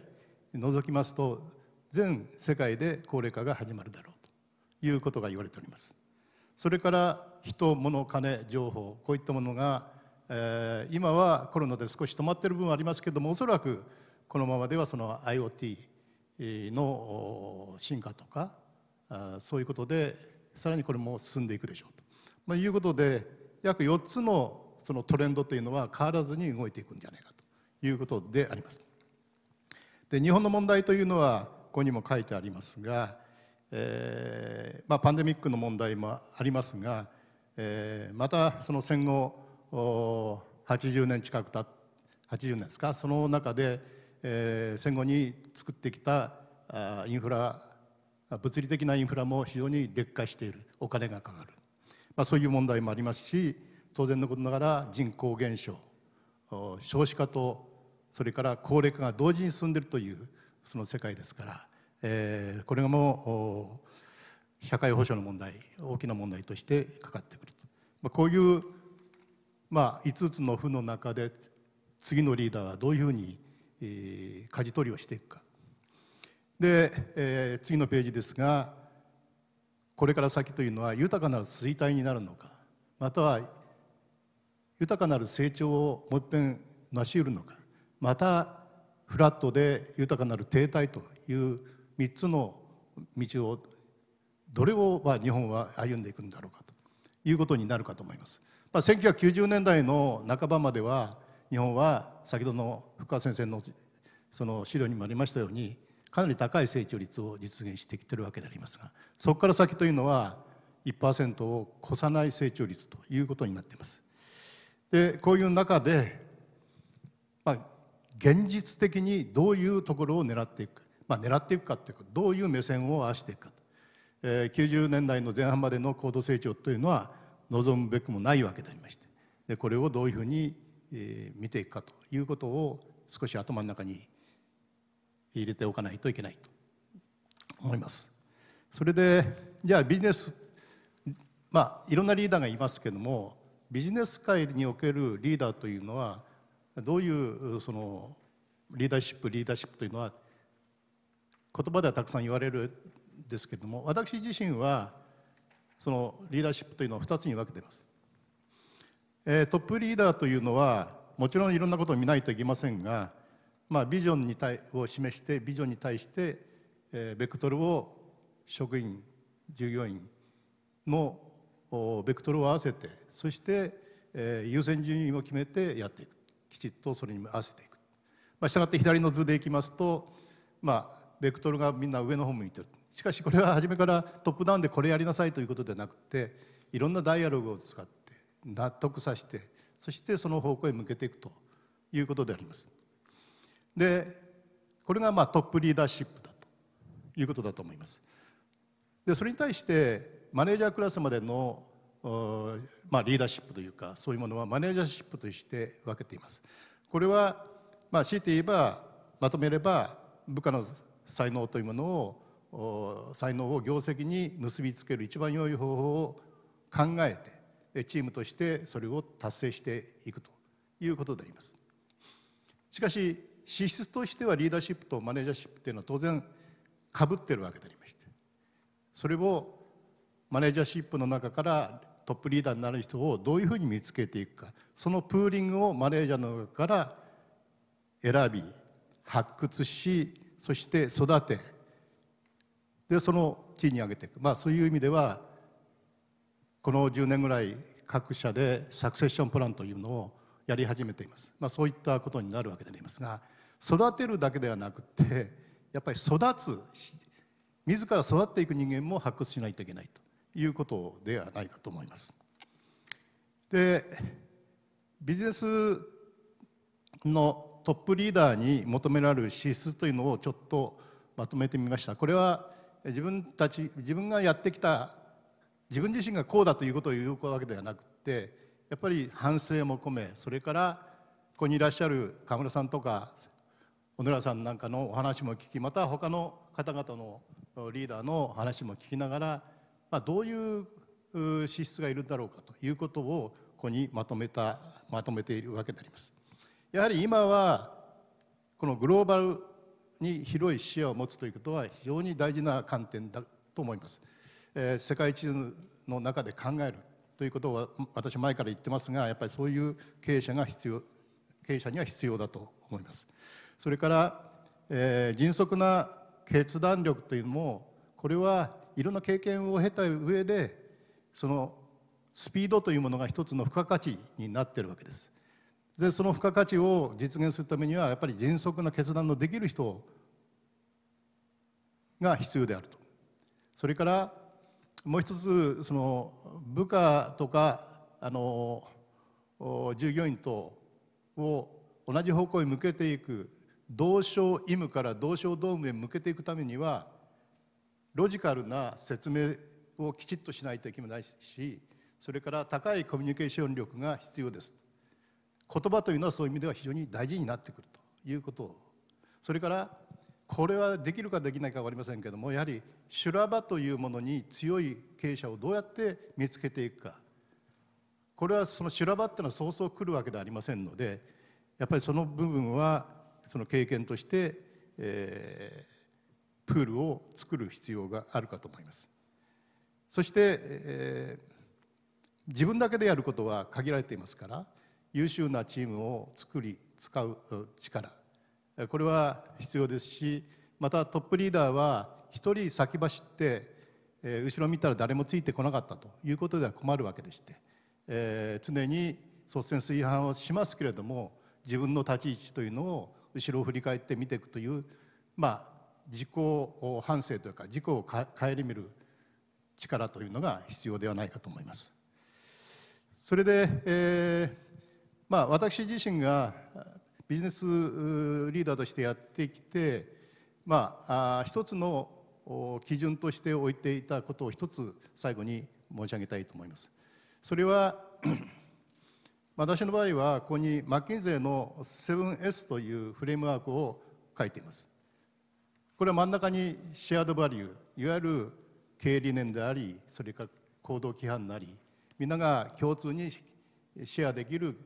除きますと全世界で高齢化が始まるだろうということが言われておりますそれから人物金情報こういったものが、えー、今はコロナで少し止まっている部分はありますけれどもおそらくこのままではその IoT の進化とかそういうことでさらにこれも進んでいくでしょうと、まあ、いうことで約4つのそのトレンドというのは変わらずに動いていくんじゃないかということであります。で日本の問題というのはここにも書いてありますが、えーまあ、パンデミックの問題もありますが、えー、またその戦後80年近くた80年ですかその中でえ戦後に作ってきたインフラ物理的なインフラも非常に劣化しているお金がかかる、まあ、そういう問題もありますし当然のことながら人口減少少子化とそれから高齢化が同時に進んでいるというその世界ですから、えー、これがもう社会保障の問題大きな問題としてかかってくると、まあ、こういう、まあ、5つの負の中で次のリーダーはどういうふうにえ舵取りをしていくかで、えー、次のページですがこれから先というのは豊かなる衰退になるのかまたは豊かなる成長をもう一遍成し得るのかまたフラットで豊かなる停滞という3つの道をどれを日本は歩んでいくんだろうかということになるかと思います。まあ、1990年代の半ばまでは日本は先ほどの福川先生のその資料にもありましたようにかなり高い成長率を実現してきてるわけでありますがそこから先というのは1%を越さない成長率ということになっています。でこういう中で、まあ、現実的にどういうところを狙っていくか、まあ、狙っていくかというかどういう目線を合わせていくかえー、90年代の前半までの高度成長というのは望むべくもないわけでありましてでこれをどういうふうにえ見ていくかということを少し頭の中に入れておかないといけないと思います。それでじゃあビジネスまあいろんなリーダーがいますけどもビジネス界におけるリーダーというのはどういうそのリーダーシップリーダーシップというのは言葉ではたくさん言われるんですけれども私自身はそのリーダーシップというのを2つに分けています。えー、トップリーダーというのはもちろんいろんなことを見ないといけませんが、まあ、ビジョンに対を示してビジョンに対して、えー、ベクトルを職員従業員のベクトルを合わせてそして、えー、優先順位を決めてやっていくきちっとそれに合わせていく、まあ、したがって左の図でいきますと、まあ、ベクトルがみんな上の方向いてるしかしこれは初めからトップダウンでこれやりなさいということではなくていろんなダイアログを使って納得させてそしてその方向へ向けていくということであります。でこれがまあトップリーダーシップだということだと思います。でそれに対してマネージャークラスまでのまあ、リーダーシップというかそういうものはマネージャーシップとして分けています。これは、まあ、強いて言えばまとめれば部下の才能というものを才能を業績に結びつける一番良い方法を考えてチームとしてそれを達成していくということでありますしかし資質としてはリーダーシップとマネージャーシップというのは当然かぶってるわけでありましてそれをマネージャーシップの中からトップリーダーになる人をどういうふうに見つけていくかそのプーリングをマネージャーの中から選び発掘しそして育てでその地位に上げていく、まあ、そういう意味ではこの10年ぐらい各社でサクセッションプランというのをやり始めています、まあ、そういったことになるわけでありますが育てるだけではなくてやっぱり育つ自ら育っていく人間も発掘しないといけないということではないかと思います。でビジネスのトップリーダーに求められる資質というのをちょっとまとめてみましたこれは自分たち自分がやってきた自分自身がこうだということを言うわけではなくてやっぱり反省も込めそれからここにいらっしゃる河村さんとか小野寺さんなんかのお話も聞きまた他の方々のリーダーの話も聞きながら、まあ、どういう資質がいるんだろうかということをここにまとめたまとめているわけであります。やはり今はこのグローバルに広い視野を持つということは非常に大事な観点だと思います。えー、世界地図の中で考えるということは私前から言ってますがやっぱりそういう経営者が必要経営者には必要だと思います。それから、えー、迅速な決断力というのもこれはいろんな経験を経た上でそのスピードというものが一つの付加価値になってるわけです。でその付加価値を実現するためにはやっぱり迅速な決断のできる人が必要であるとそれからもう一つその部下とかあの従業員とを同じ方向へ向けていく同床異夢から同床ドームへ向けていくためにはロジカルな説明をきちっとしないといけないしそれから高いコミュニケーション力が必要です言葉というのはそういう意味では非常に大事になってくるということそれからこれはできるかできないか分かりませんけどもやはり修羅場というものに強い経営者をどうやって見つけていくかこれはその修羅場っていうのはそうそう来るわけではありませんのでやっぱりその部分はその経験として、えー、プールを作る必要があるかと思います。そして、えー、自分だけでやることは限られていますから優秀なチームを作り使う力これは必要ですしまたトップリーダーは1人先走って、えー、後ろ見たら誰もついてこなかったということでは困るわけでして、えー、常に率先垂範をしますけれども自分の立ち位置というのを後ろを振り返って見ていくというまあ自己反省というか自己を顧みる力というのが必要ではないかと思います。それで、えー、まあ、私自身がビジネスリーダーとしてやってきて、まあ、あ一つの基準として置いていたことを一つ最後に申し上げたいと思います。それは [clears throat] 私の場合はここにマッキンゼーの 7S というフレームワークを書いています。これは真ん中にシェアドバリューいわゆる経営理念でありそれから行動規範なりみんなが共通にシェアできる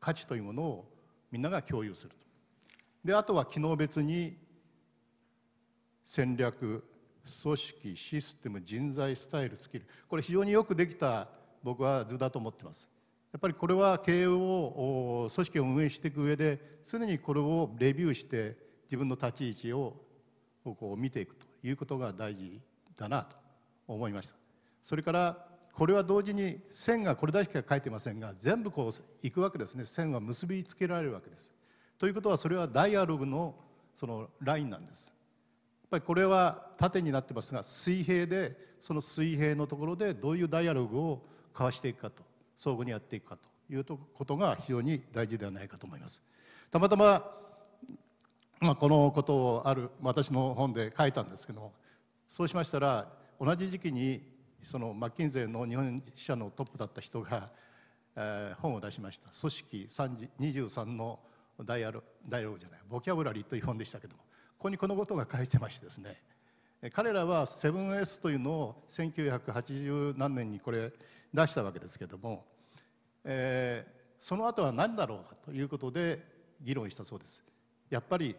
価値というものをみんなが共有するであとは機能別に戦略組織システム人材スタイルスキルこれ非常によくできた僕は図だと思ってますやっぱりこれは経営を組織を運営していく上で常にこれをレビューして自分の立ち位置をこう見ていくということが大事だなと思いましたそれからこれは同時に線がこれだけしか書いてませんが全部こういくわけですね線は結びつけられるわけですということはそれはダイアログのそのラインなんですぱりこれは縦になってますが水平でその水平のところでどういうダイアログを交わしていくかと相互にやっていくかということが非常に大事ではないかと思います。たまたま、まあ、このことをある私の本で書いたんですけどそうしましたら同じ時期にそのマッキンゼーの日本支社のトップだった人が、えー、本を出しました「組織23のダイアログ」ダイアログじゃないボキャブラリーという本でしたけどもここにこのことが書いてましてですね彼らは 7S というのを1980何年にこれ出したわけですけども、えー、その後は何だろうかということで議論したそうですやっぱり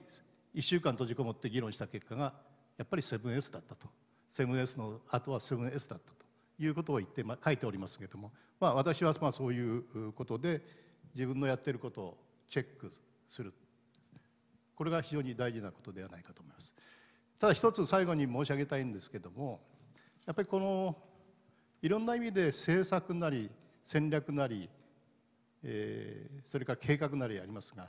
1週間閉じこもって議論した結果がやっぱり 7S だったと 7S の後は 7S だったということを言って、まあ、書いておりますけれども、まあ、私はまあそういうことで自分のやってることをチェックするこれが非常に大事なことではないかと思いますただ一つ最後に申し上げたいんですけどもやっぱりこのいろんな意味で政策なり戦略なり、えー、それから計画なりありますが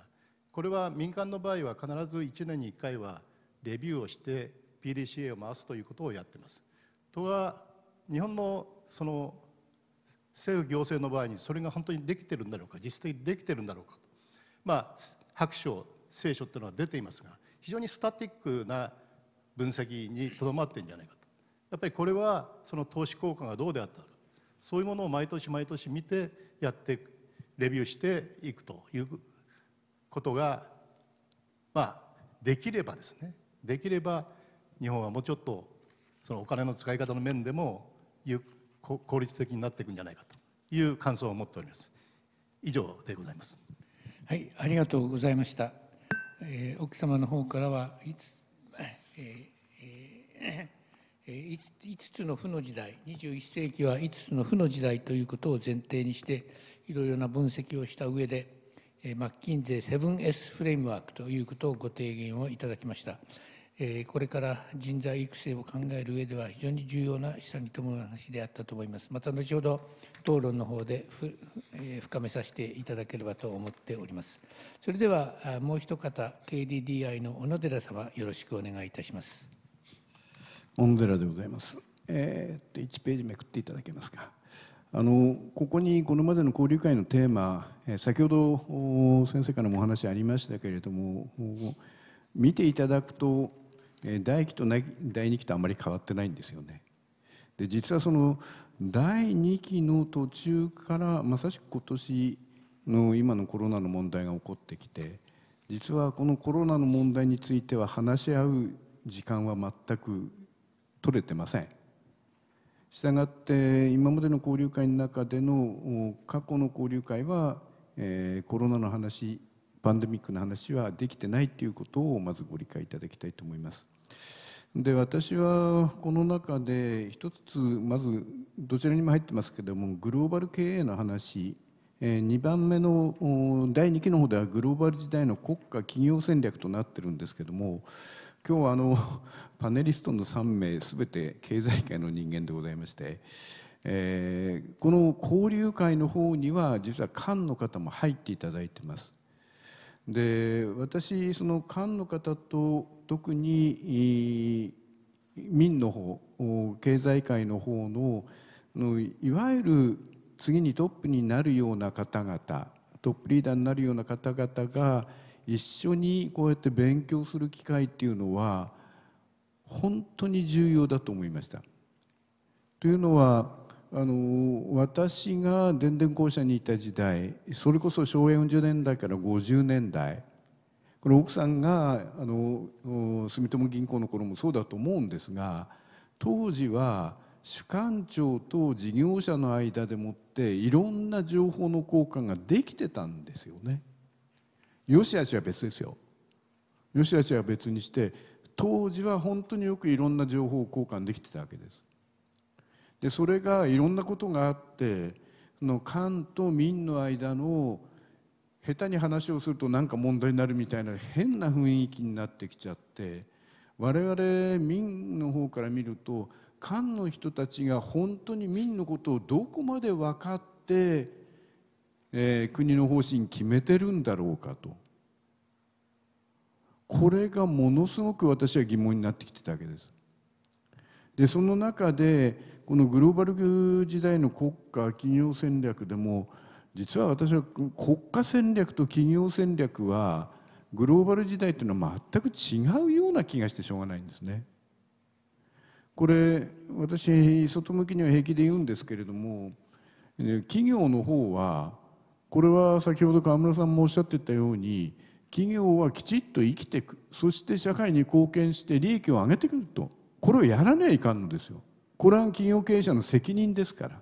これは民間の場合は必ず1年に1回はレビューをして PDCA を回すということをやってますとは日本のその政府行政の場合にそれが本当にできてるんだろうか実質的にできてるんだろうかまあ白書聖書っていうのは出ていますが非常にスタティックな分析にとどまってるんじゃないかとやっぱりこれはその投資効果がどうであったかそういうものを毎年毎年見てやってレビューしていくということがまあできればですねできれば日本はもうちょっとそのお金の使い方の面でも効率的になっていくんじゃないかという感想を持っております。以上でございます。はい、ありがとうございました。えー、奥様の方からは5つ,、えーえー、5, つの負の時代21世紀は5つの負の時代ということを前提にしていろいろな分析をした上で、えー、マッキンゼ 7S フレームワークということをご提言をいただきました。これから人材育成を考える上では非常に重要な資産に伴う話であったと思います。また後ほど討論の方でえ深めさせていただければと思っております。それではもう一方 KDDI の小野寺様よろしくお願いいたします。小野寺でございます。えー、っと1ページめくっていただけますか。あのここにこれまでの交流会のテーマ、え先ほど先生からもお話ありましたけれども見ていただくと第1期と第2期とあまり変わってないんですよね。で実はその第2期の途中からまさしく今年の今のコロナの問題が起こってきて実はこのコロナの問題については話し合う時間は全く取れてません。したがって今までの交流会の中での過去の交流会は、えー、コロナの話パンデミックの話はできてないっていうことをまずご理解いただきたいと思います。で私はこの中で一つまずどちらにも入ってますけどもグローバル経営の話2番目の第2期の方ではグローバル時代の国家企業戦略となってるんですけども今日はあの [laughs] パネリストの3名全て経済界の人間でございまして、えこの交流会の方には実は官の方も入っていただいてます。で私その官の方と特に民の方経済界の方のいわゆる次にトップになるような方々トップリーダーになるような方々が一緒にこうやって勉強する機会っていうのは本当に重要だと思いました。というのはあの私が電電公社にいた時代それこそ昭和40年代から50年代この奥さんがあの住友銀行の頃もそうだと思うんですが当時は主幹庁と事業者の間でもっていろんな情報の交換ができてたんですよね。よしあしは別ですよ。よしあしは別にして当時は本当によくいろんな情報交換できてたわけです。でそれがいろんなことがあってその官と民の間の下手に話をすると何か問題になるみたいな変な雰囲気になってきちゃって我々民の方から見ると漢の人たちが本当に民のことをどこまで分かって、えー、国の方針決めてるんだろうかとこれがものすごく私は疑問になってきてたわけです。でその中でこのグローバル時代の国家企業戦略でも実は私は国家戦略と企業戦略はグローバル時代というのは全く違うような気がしてしょうがないんですね。これ私外向きには平気で言うんですけれども企業の方はこれは先ほど河村さんもおっしゃってたように企業はきちっと生きていくそして社会に貢献して利益を上げてくるとこれをやらにはいかんのですよ。これは企業経営者の責任ですから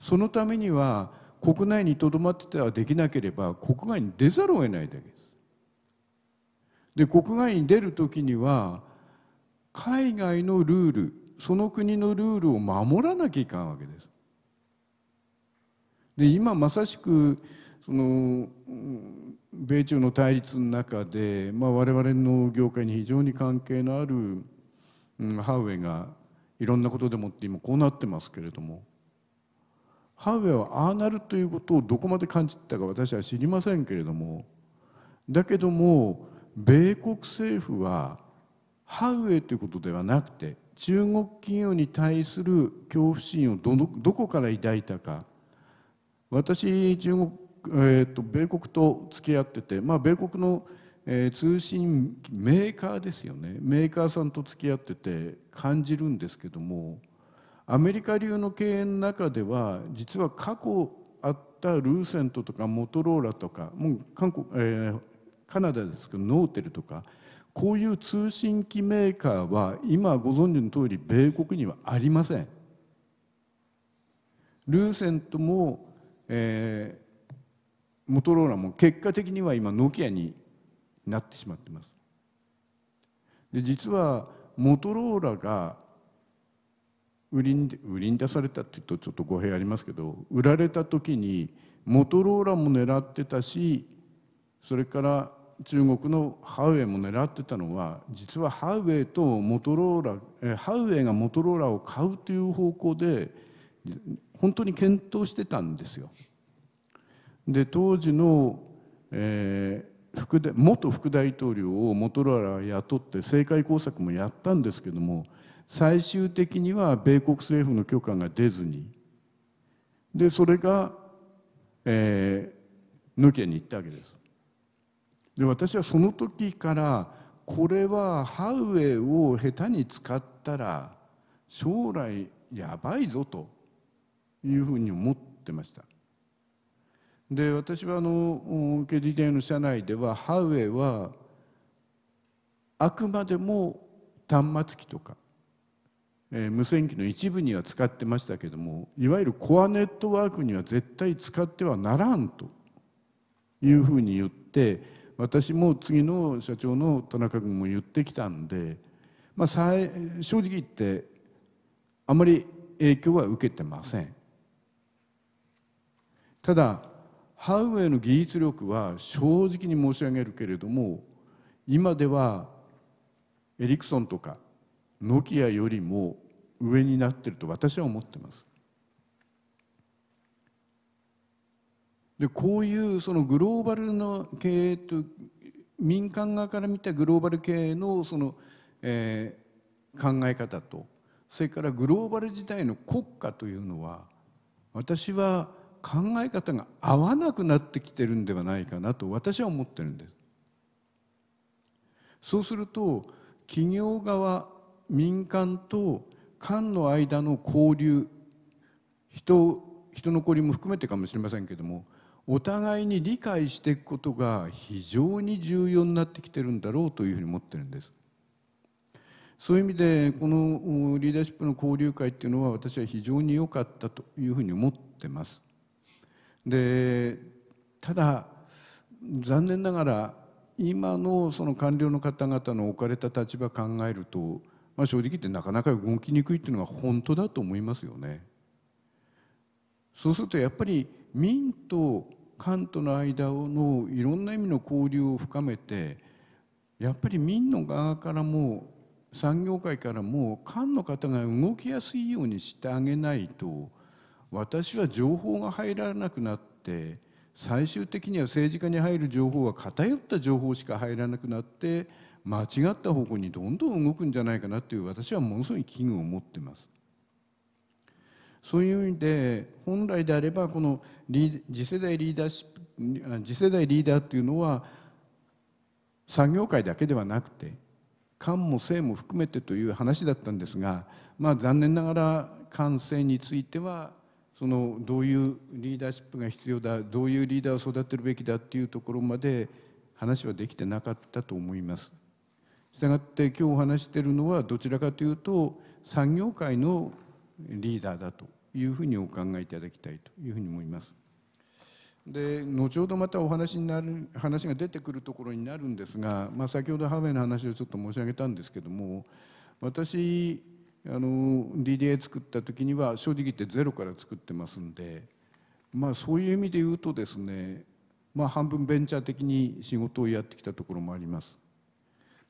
そのためには国内にとどまっててはできなければ国外に出ざるを得ないだけです。で国外に出る時には海外のルールその国のルールを守らなきゃいかんわけです。で今まさしくその米中の対立の中で、まあ、我々の業界に非常に関係のある、うん、ハウエイがいろんなことでもって今こうなってますけれどもハーウェイはああなるということをどこまで感じたか私は知りませんけれどもだけども米国政府はハーウェイということではなくて中国企業に対する恐怖心をどのどこから抱いたか私中国、えーと、米国と付き合ってて、まあ、米国の、えー、通信メーカーですよねメーカーさんと付き合ってて感じるんですけどもアメリカ流の経営の中では実は過去あったルーセントとかモトローラとかもう韓国、えー、カナダですけどノーテルとかこういう通信機メーカーは今ご存知の通り米国にはありません。ルーセントも、えー、モトローラも結果的には今ノキアになってしまってます。で実はモトローラが売りに売りに出されたっていうとちょっと語弊ありますけど売られた時にモトローラも狙ってたしそれから中国のハウェイも狙ってたのは実はハウェイとモトローラハウェイがモトローラを買うという方向で本当に検討してたんですよ。で当時の、えー、副元副大統領をモトローラが雇って政界工作もやったんですけども最終的には米国政府の許可が出ずにでそれが、えー、抜けに行ったわけです。で私はその時からこれはハウエイを下手に使ったら将来やばいぞというふうに思ってました。で私はあの KDDI の社内ではハウエイはあくまでも端末機とかえー、無線機の一部には使ってましたけどもいわゆるコアネットワークには絶対使ってはならんというふうに言って私も次の社長の田中君も言ってきたんで、まあ、正直言ってあまり影響は受けてません。ただハウイの技術力は正直に申し上げるけれども今ではエリクソンとかノキアよりも上になってると私は思ってます。でこういうそのグローバルの経営と民間側から見たグローバル経営のその、えー、考え方とそれからグローバル時代の国家というのは私は考え方が合わなくなってきてるんではないかなと私は思ってるんです。そうすると企業側民間と官の間の交流人人の交流も含めてかもしれませんけどもお互いに理解していくことが非常に重要になってきてるんだろうというふうに思ってるんです。そういう意味でこのリーダーシップの交流会っていうのは私は非常に良かったというふうに思ってます。でただ残念ながら今のその官僚の方々の置かれた立場考えるとまあ、正直言ってなかなか動きにくいっていうのが本当だと思いますよね。そうするとやっぱり民と官との間のいろんな意味の交流を深めてやっぱり民の側からも産業界からも官の方が動きやすいようにしてあげないと私は情報が入らなくなって最終的には政治家に入る情報は偏った情報しか入らなくなって間違った方向にどんどん動くんじゃないかなという私はものすごい危惧を持ってます。そういう意味で本来であればこの次世代リーダーシップ次世代リーダーっていうのは産業界だけではなくて官も性も含めてという話だったんですが、まあ、残念ながら官性についてはそのどういうリーダーシップが必要だどういうリーダーを育てるべきだっていうところまで話はできてなかったと思います。したがって今日お話しているのはどちらかというと産業界のリーダーだというふうにお考えいただきたいというふうに思います。で後ほどまたお話になる話が出てくるところになるんですが、まあ、先ほどハーウェイの話をちょっと申し上げたんですけども私あの DDA 作った時には正直言ってゼロから作ってますんで、まあ、そういう意味で言うとですね、まあ、半分ベンチャー的に仕事をやってきたところもあります。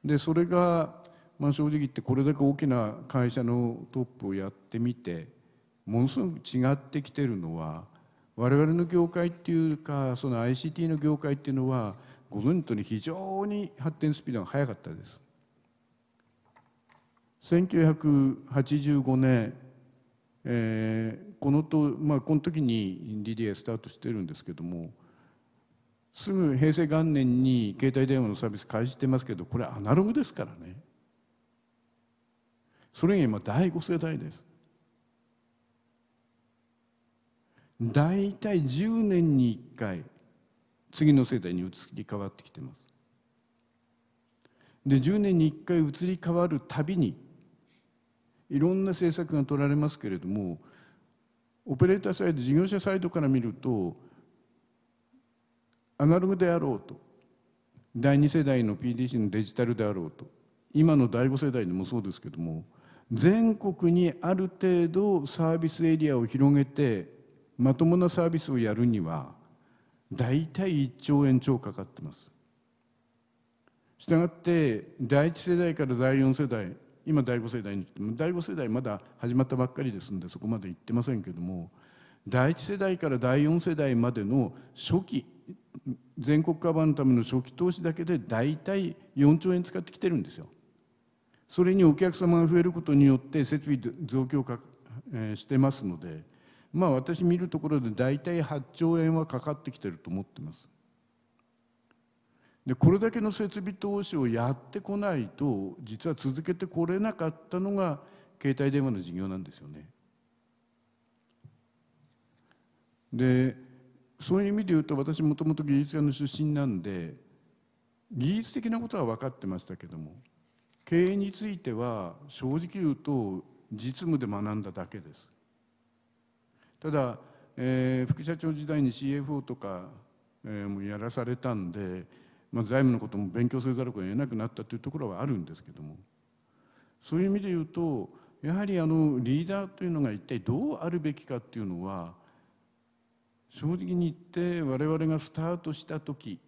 でそれが、まあ、正直言ってこれだけ大きな会社のトップをやってみてものすごく違ってきてるのは我々の業界っていうかその ICT の業界っていうのはご存知の非常に発展スピードが速かったです。1985年、えー、このと、まあ、この時に DDA スタートしてるんですけどもすぐ平成元年に携帯電話のサービス開始してますけどこれアナログですからねそれが今第5世代です大体10年に1回次の世代に移り変わってきてますで10年に1回移り変わるたびにいろんな政策が取られますけれどもオペレーターサイド事業者サイドから見るとアナログであろうと第2世代の PDC のデジタルであろうと今の第5世代でもそうですけども全国にある程度サービスエリアを広げてまともなサービスをやるには大体1兆円超かかってます。したがって第1世代から第4世代今第5世代に第5世代まだ始まったばっかりですんでそこまで行ってませんけども第1世代から第4世代までの初期全国カバーのための初期投資だけで大体4兆円使ってきてるんですよ。それにお客様が増えることによって設備増強か、えしてますのでまあ私見るところで大体8兆円はかかってきてると思ってます。でこれだけの設備投資をやってこないと実は続けてこれなかったのが携帯電話の事業なんですよね。でそういう意味で言うと私もともと技術家の出身なんで技術的なことは分かってましたけども経営については正直言うと実務で学んだだけですただ、えー、副社長時代に CFO とか、えー、もやらされたんで、まあ、財務のことも勉強せざるを得なくなったというところはあるんですけどもそういう意味で言うとやはりあのリーダーというのが一体どうあるべきかっていうのは正直に言って我々がスタートした時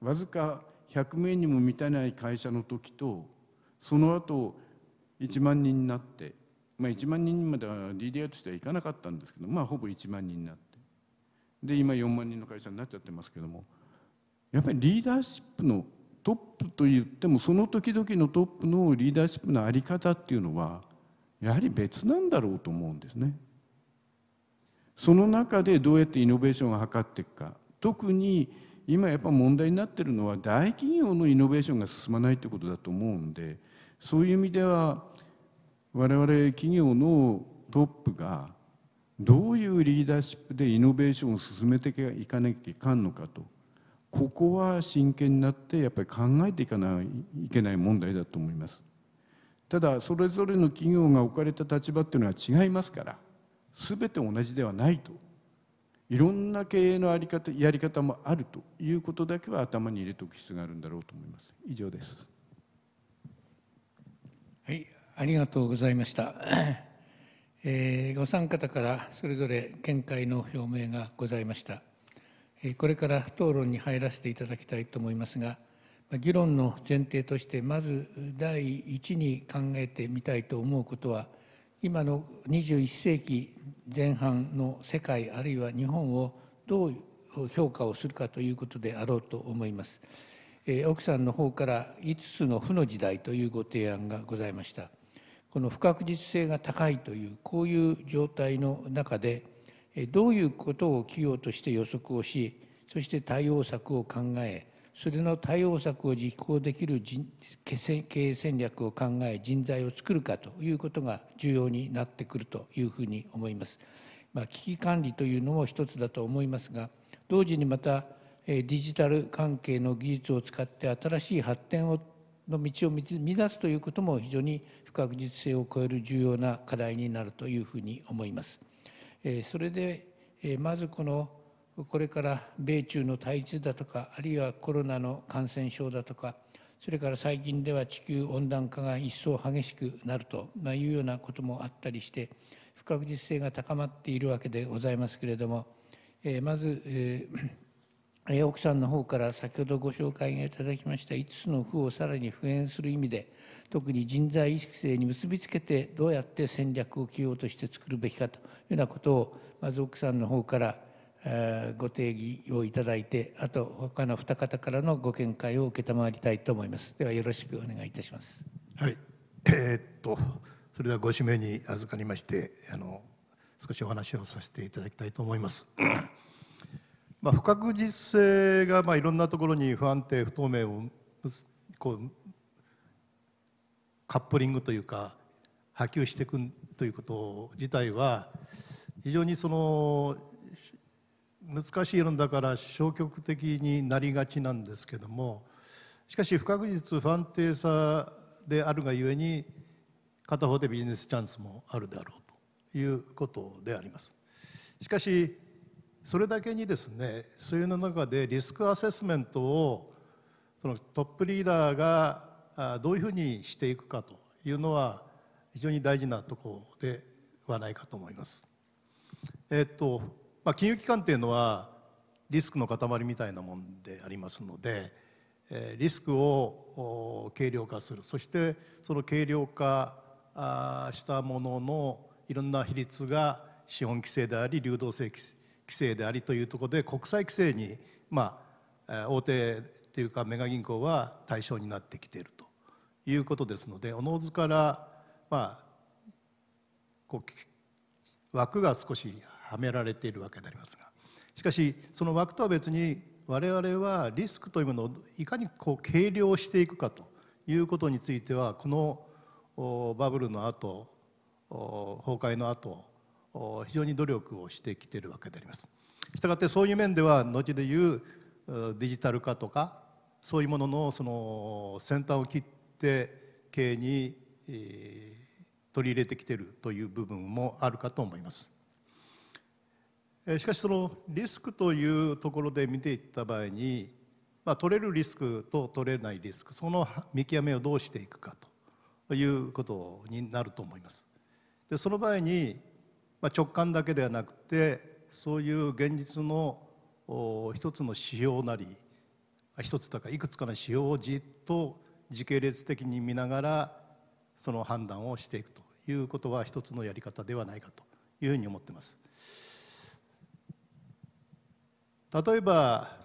わずか100名にも満たない会社の時とその後1万人になって、まあ、1万人までは DDI としてはいかなかったんですけど、まあ、ほぼ1万人になってで今4万人の会社になっちゃってますけどもやっぱりリーダーシップのトップといってもその時々のトップのリーダーシップの在り方っていうのはやはり別なんだろうと思うんですね。その中でどうやってイノベーションを図っていくか特に今やっぱ問題になってるのは大企業のイノベーションが進まないってことだと思うんでそういう意味では我々企業のトップがどういうリーダーシップでイノベーションを進めていかなきゃいかんのかとここは真剣になってやっぱり考えていかないいけない問題だと思いますただそれぞれの企業が置かれた立場っていうのは違いますから全て同じではないといろんな経営のあり方やり方もあるということだけは頭に入れておく必要があるんだろうと思います以上ですはいありがとうございました、えー、参加方からそれぞれ見解の表明がございましたえこれから討論に入らせていただきたいと思いますが議論の前提としてまず第一に考えてみたいと思うことは今の21世紀前半の世界あるいは日本をどう評価をするかということであろうと思います。えー、奥さんの方から5つの負の時代というご提案がございました。この不確実性が高いというこういう状態の中でどういうことを企業として予測をしそして対応策を考えそれの対応策を実行できる経営戦略を考え人材を作るかということが重要になってくるというふうに思います。まあ、危機管理というのも一つだと思いますが同時にまたデジタル関係の技術を使って新しい発展をの道を見出すということも非常に不確実性を超える重要な課題になるというふうに思います。それでまずこのこれから米中の対立だとかあるいはコロナの感染症だとかそれから最近では地球温暖化が一層激しくなるというようなこともあったりして不確実性が高まっているわけでございますけれども、えまず、え奥さんの方から先ほどご紹介いただきました5つの負をさらに復元する意味で特に人材育成に結びつけてどうやって戦略を起用として作るべきかというようなことをまず奥さんの方からご定義をいただいてあと他の二方からのご見解を承りたいと思いますではよろしくお願いいたしますはいえー、っとそれではご指名に預かりましてあの少しお話をさせていただきたいと思います [clears throat] まあ、不確実性がまあいろんなところに不安定不透明をこうカップリングというか波及していくということ自体は非常にその難しい論だから消極的になりがちなんですけどもしかし不確実不安定さであるがゆえに片方でビジネスチャンスもあるであろうということであります。しかしそれだけにですねそういうの中でリスクアセスメントをそのトップリーダーがどういうふうにしていくかというのは非常に大事なところではないかと思います。えっとまあ、金融機関っていうのはリスクの塊みたいなもんでありますので、えー、リスクを軽量化するそしてその軽量化したもののいろんな比率が資本規制であり流動性規制でありというところで国際規制に、まあ、大手というかメガ銀行は対象になってきているということですのでおのずから、まあ、こう枠が少しはめられているわけでありますがしかしその枠とは別に我々はリスクというものをいかにこう軽量していくかということについてはこのバブルの後崩壊の後非常に努力をしてきているわけであります。したがってそういう面では後で言うデジタル化とかそういうもののその先端を切って経営に取り入れてきているという部分もあるかと思います。しかしそのリスクというところで見ていった場合に、まあ、取れるリスクと取れないリスクその見極めをどうしていくかということになると思います。でその場合に、まあ、直感だけではなくてそういう現実の一つの指標なり一つだかいくつかの指標をじっと時系列的に見ながらその判断をしていくということは一つのやり方ではないかというふうに思ってます。例えば、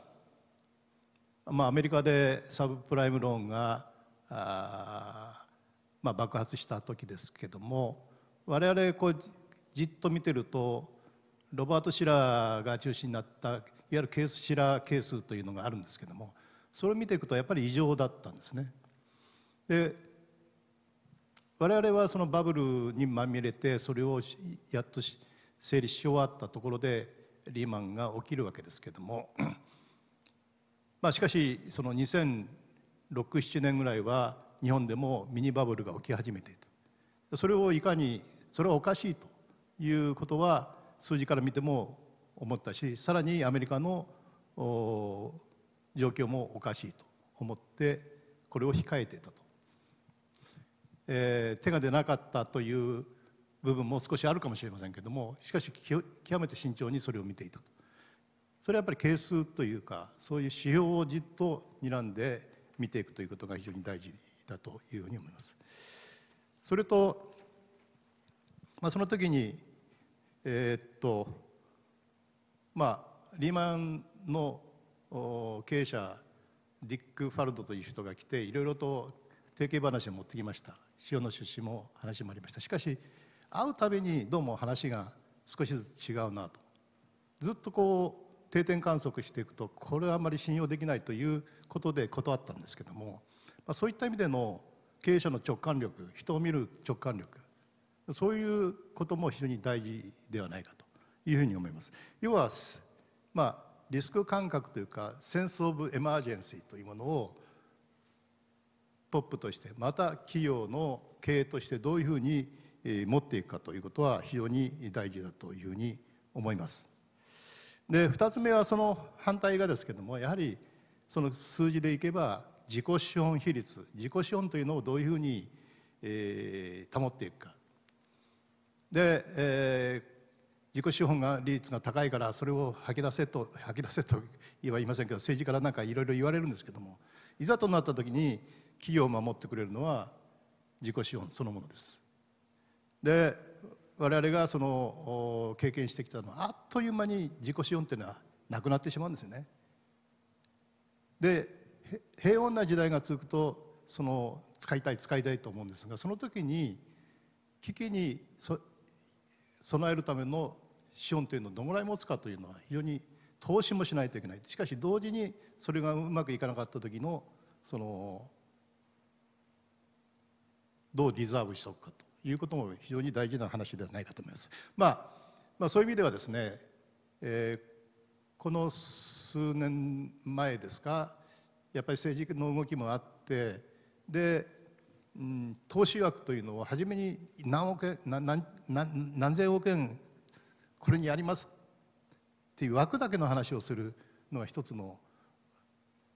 まあ、アメリカでサブプライムローンがあー、まあ、爆発した時ですけども我々こうじっと見てるとロバート・シラーが中心になったいわゆるケースシラー係数というのがあるんですけどもそれを見ていくとやっぱり異常だったんですね。で我々はそのバブルにまみれてそれをやっと整理し終わったところでリーマンが起きるわけですけども、[clears throat] まあ、しかしその2067年ぐらいは日本でもミニバブルが起き始めていたそれをいかにそれはおかしいということは数字から見ても思ったしさらにアメリカの状況もおかしいと思ってこれを控えていたと、えー、手が出なかったという部分も少しあるかもしれませんけどもしかし極めて慎重にそれを見ていたとそれはやっぱり係数というかそういう指標をじっと睨んで見ていくということが非常に大事だというふうに思います。それと、まあ、その時に、えー、っとまあ、リーマンの経営者ディック・ファルドという人が来ていろいろと提携話を持ってきました塩の出資も話もありましたしかし会うたびにどうも話が少しずつ違うなとずっとこう定点観測していくとこれはあまり信用できないということで断ったんですけども、まあ、そういった意味での経営者の直感力人を見る直感力そういうことも非常に大事ではないかというふうに思います。要は、まあ、リスク感覚というかセンス・オブ・エマージェンシーというものをトップとしてまた企業の経営としてどういうふうに持っていくかということは非常に大事だというふうに思います。で2つ目はその反対がですけどもやはりその数字でいけば自己資本比率自己資本というのをどういうふうに、えー、保っていくかで、えー、自己資本が利率が高いからそれを吐き出せと吐き出せとは言いませんけど政治からなんかいろいろ言われるんですけどもいざとなった時に企業を守ってくれるのは自己資本そのものです。で我々がその経験してきたのはあっという間に自己資本というのはなくなってしまうんですよね。で平穏な時代が続くとその使いたい使いたいと思うんですがその時に危機に備えるための資本というのをどのぐらい持つかというのは非常に投資もしないといけないしかし同時にそれがうまくいかなかった時のそのどうリザーブしておくかということも非常に大事な話ではないかと思います。まあ、まあ、そういう意味ではですね、えー、この数年前ですかやっぱり政治の動きもあってで、うん、投資枠というのを初めに何億円何何何千億円これにやりますっていう枠だけの話をするのが一つの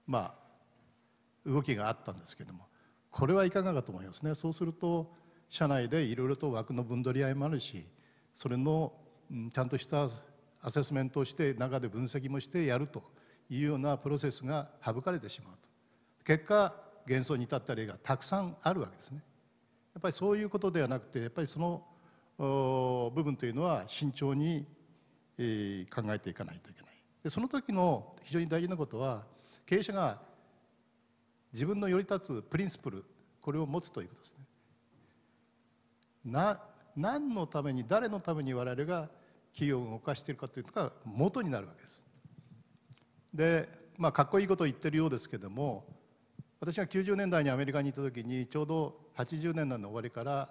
まあ動きがあったんですけどもこれはいかがかと思いますね。そうすると社内でいろいろと枠の分取り合いもあるしそれのちゃんとしたアセスメントをして中で分析もしてやるというようなプロセスが省かれてしまうと結果幻想に至った例がたくさんあるわけですねやっぱりそういうことではなくてやっぱりその部分というのは慎重に考えていかないといけないでその時の非常に大事なことは経営者が自分のより立つプリンシプルこれを持つということですな何のために誰のために我々が企業を動かしているかというのが元になるわけです。で、まあ、かっこいいことを言ってるようですけども私が90年代にアメリカにいた時にちょうど80年代の終わりから、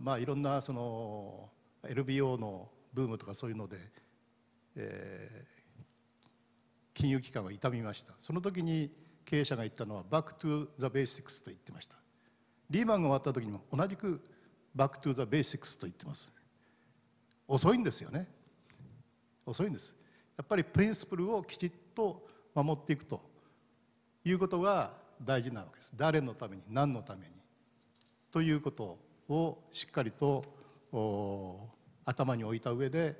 まあ、いろんなその LBO のブームとかそういうので、えー、金融機関が痛みましたその時に経営者が言ったのは「バック・トゥ・ザ・ベーシックス」と言ってましたリーマンが終わった時にも同じくバック・トゥ・ザ・ベーシックスと言ってます遅いんですよね遅いんですやっぱりプリンシプルをきちっと守っていくということが大事なわけです誰のために何のためにということをしっかりと頭に置いた上で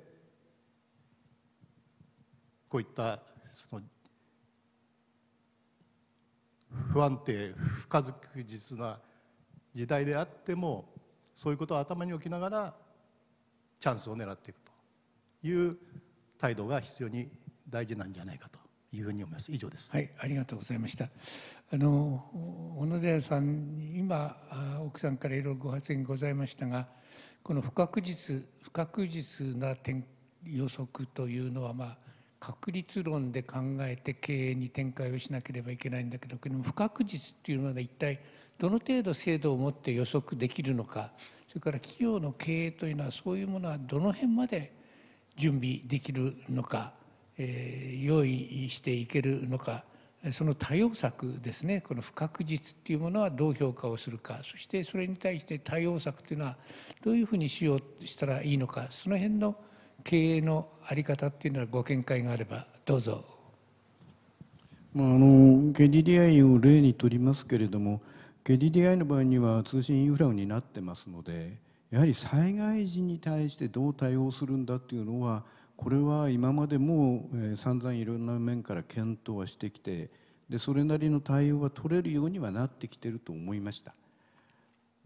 こういったその不安定不確実な時代であってもそういうことを頭に置きながらチャンスを狙っていくという態度が必要に大事なんじゃないかというふうに思います。以上です。はい、ありがとうございました。あの小野寺さんに今奥さんからいろいろご発言ございましたが、この不確実不確実な点予測というのはまあ確率論で考えて経営に展開をしなければいけないんだけど、この不確実っていうのは一体どの程度制度を持って予測できるのかそれから企業の経営というのはそういうものはどの辺まで準備できるのか、えー、用意していけるのかその多様策ですねこの不確実っていうものはどう評価をするかそしてそれに対して対応策というのはどういうふうにしようしたらいいのかその辺の経営の在り方っていうのはご見解があればどうぞ。まあ、あの KDDI を例にとりますけれども KDDI の場合には通信インフラになってますのでやはり災害時に対してどう対応するんだっていうのはこれは今までも散々いろんな面から検討はしてきてでそれなりの対応は取れるようにはなってきてると思いました。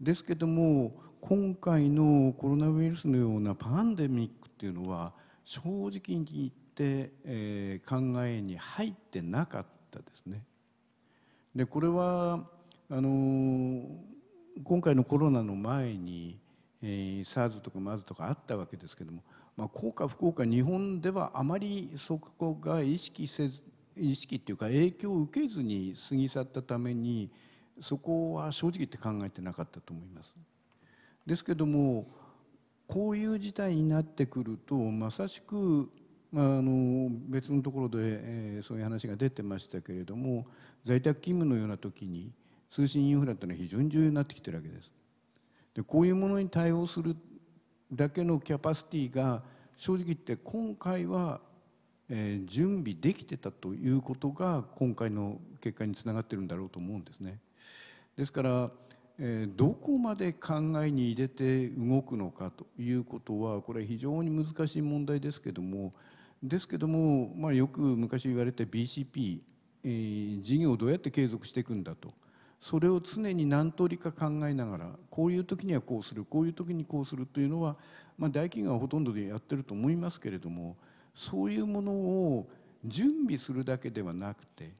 ですけども今回のコロナウイルスのようなパンデミックっていうのは正直に言って、えー、考えに入ってなかったですね。でこれはあの今回のコロナの前に、えー、SARS とか m e r s とかあったわけですけども、まあ、効果不効果日本ではあまりそこが意識せず意識っていうか影響を受けずに過ぎ去ったためにそこは正直言って考えてなかったと思います。ですけどもこういう事態になってくるとまさしくあの別のところで、えー、そういう話が出てましたけれども在宅勤務のような時に通信インフラというのは非常に重要になってきてるわけです。でこういうものに対応するだけのキャパシティが正直言って今回は、えー、準備できてたということが今回の結果につながってるんだろうと思うんですね。ですから、えー、どこまで考えに入れて動くのかということはこれは非常に難しい問題ですけどもですけども、まあ、よく昔言われて BCP、えー、事業をどうやって継続していくんだと。それを常に何通りか考えながらこういう時にはこうするこういう時にこうするというのは、まあ、大企業はほとんどでやってると思いますけれどもそういうものを準備するだけではなくて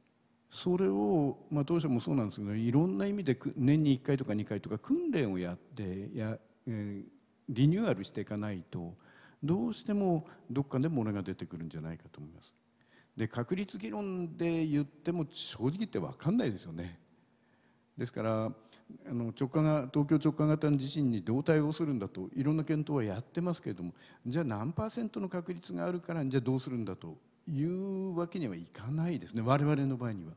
それを、まあ、当社もそうなんですけどいろんな意味で年に1回とか2回とか訓練をやってや、えー、リニューアルしていかないとどうしてもどっかで漏れが出てくるんじゃないかと思います。で確率議論で言っても正直言って分かんないですよね。ですからあの直下が東京直下型の地震にどう対応するんだといろんな検討はやってますけれどもじゃあ何パーセントの確率があるからじゃあどうするんだというわけにはいかないですね我々の場合には。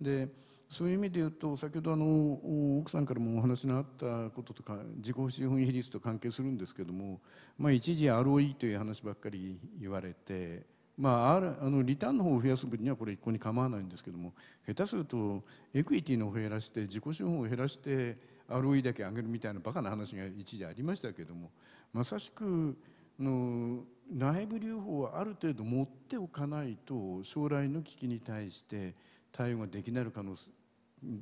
でそういう意味で言うと先ほどあの奥さんからもお話のあったこととか自己資本比率と関係するんですけども、まあ、一時 ROE という話ばっかり言われて。まあ、あのリターンの方を増やす分にはこれ一向に構わないんですけども下手するとエクイティの方を減らして自己資本を減らして ROE だけ上げるみたいなバカな話が一時ありましたけどもまさしくの内部留保はある程度持っておかないと将来の危機に対して対応ができなる可能性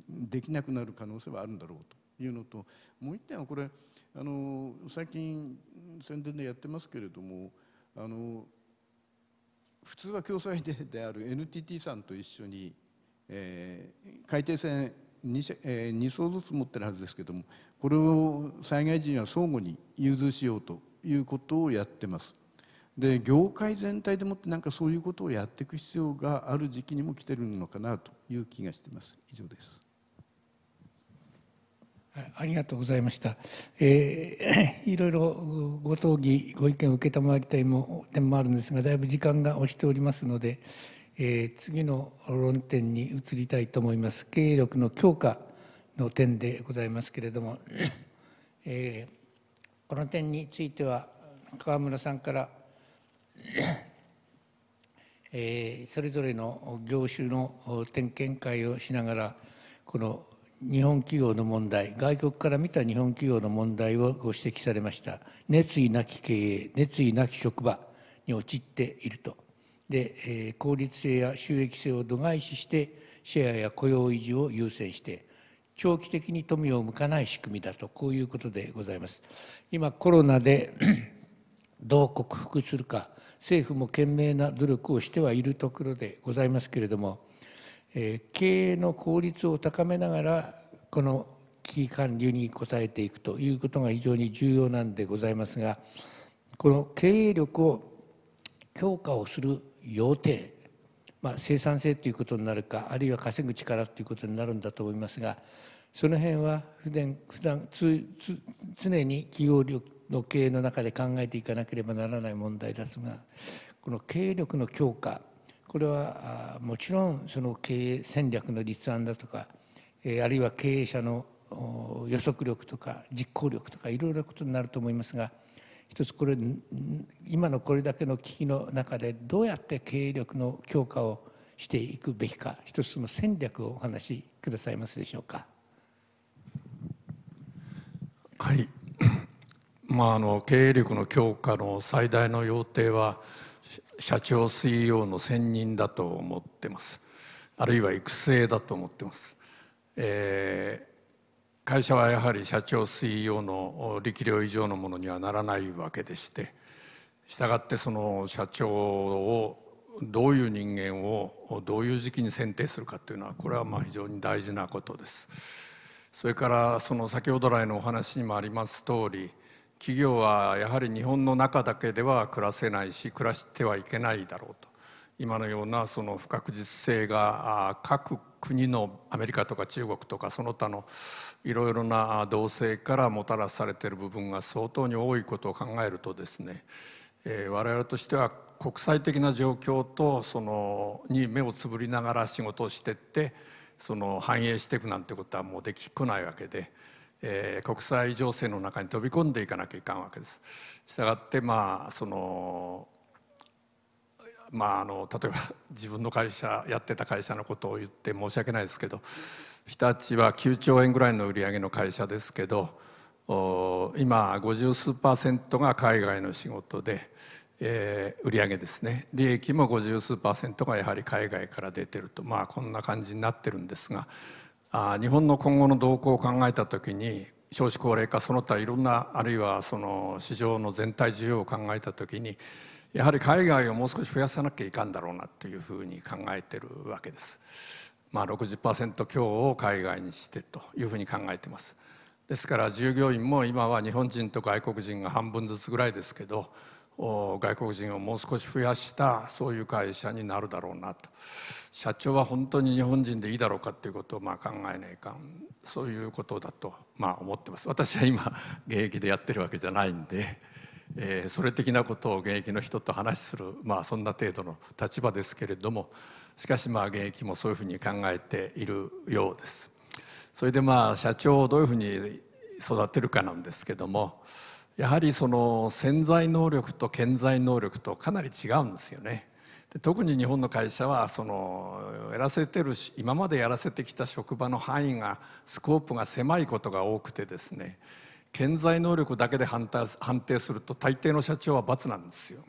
できなくなる可能性はあるんだろうというのともう一点はこれあの最近宣伝でやってますけれどもあの普通は共済で [laughs] である NTT さんと一緒に、えー、海底線 2,、え2艘ずつ持ってるはずですけどもこれを災害時には相互に融通しようということをやってます。で業界全体でもってなんかそういうことをやっていく必要がある時期にも来てるのかなという気がしてます以上ですありがとうございました。えー、[coughs] いろいろご討議、ご意見を承りたいも点もあるんですが、だいぶ時間が押しておりますので、えー、次の論点に移りたいと思います。経営力の強化の点でございますけれども、[coughs] えー、この点については、川村さんから、[coughs] えー、それぞれの業種の点検会をしながら、この日本企業の問題外国から見た日本企業の問題をご指摘されました熱意なき経営熱意なき職場に陥っているとで、えー、効率性や収益性を度外視してシェアや雇用維持を優先して長期的に富を向かない仕組みだとこういうことでございます今コロナで [clears throat] どう克服するか政府も懸命な努力をしてはいるところでございますけれどもえ経営の効率を高めながらこの危機管理に応えていくということが非常に重要なんでございますがこの経営力を強化をする要定。まあ、生産性ということになるかあるいは稼ぐ力ということになるんだと思いますがその辺は普段普段つつ常に企業力の経営の中で考えていかなければならない問題ですがこの経営力の強化これはもちろんその経営戦略の立案だとかあるいは経営者の予測力とか実行力とかいろいろなことになると思いますが一つこれ今のこれだけの危機の中でどうやって経営力の強化をしていくべきか一つの戦略をお話しくださいますでしょうか。はい、[coughs] まあ、あの経営力の強化の最大の要諦は社長 CEO の専任だと思ってますあるいは育成だと思ってます、えー、会社はやはり社長 CEO の力量以上のものにはならないわけでしてしたがってその社長をどういう人間をどういう時期に選定するかというのはこれはまあ非常に大事なことです。それからその先ほど来のお話にもあります通り企業はやはり日本の中だけでは暮らせないし暮らしてはいけないだろうと今のようなその不確実性が各国のアメリカとか中国とかその他のいろいろな動静からもたらされている部分が相当に多いことを考えるとですね、えー、我々としては国際的な状況とそのに目をつぶりながら仕事をしてってその反映していくなんてことはもうできっこないわけで。えー、国際情勢の中に飛び込んでいかなきゃいかんわけです。したがってまあそのまあ、あの例えば自分の会社やってた会社のことを言って申し訳ないですけど日立は9兆円ぐらいの売り上げの会社ですけど今50数パーセントが海外の仕事で、えー、売り上げですね利益も50数パーセントがやはり海外から出てるとまあこんな感じになってるんですがあ日本の今後の動向を考えたときに少子高齢化その他いろんなあるいはその市場の全体需要を考えたときにやはり海外をもう少し増やさなきゃいかんだろうなというふうに考えてるわけです。まあ、60%強を海外にしてというふうに考えてます。ですから従業員も今は日本人と外国人が半分ずつぐらいですけど外国人をもう少し増やしたそういう会社になるだろうなと社長は本当に日本人でいいだろうかということをまあ考えないかんそういうことだとまあ思ってます私は今現役でやってるわけじゃないんで、えー、それ的なことを現役の人と話するまあそんな程度の立場ですけれどもしかしまあ現役もそういうふうに考えているようです。それでまあ社長をどういうふうに育てるかなんですけども。やはりその潜在能力と潜在能力とかなり違うんですよね。で特に日本の会社はそのやらせてるし今までやらせてきた職場の範囲がスコープが狭いことが多くてですね潜在能力だけで判定すると大抵の社長は罰なんですよ。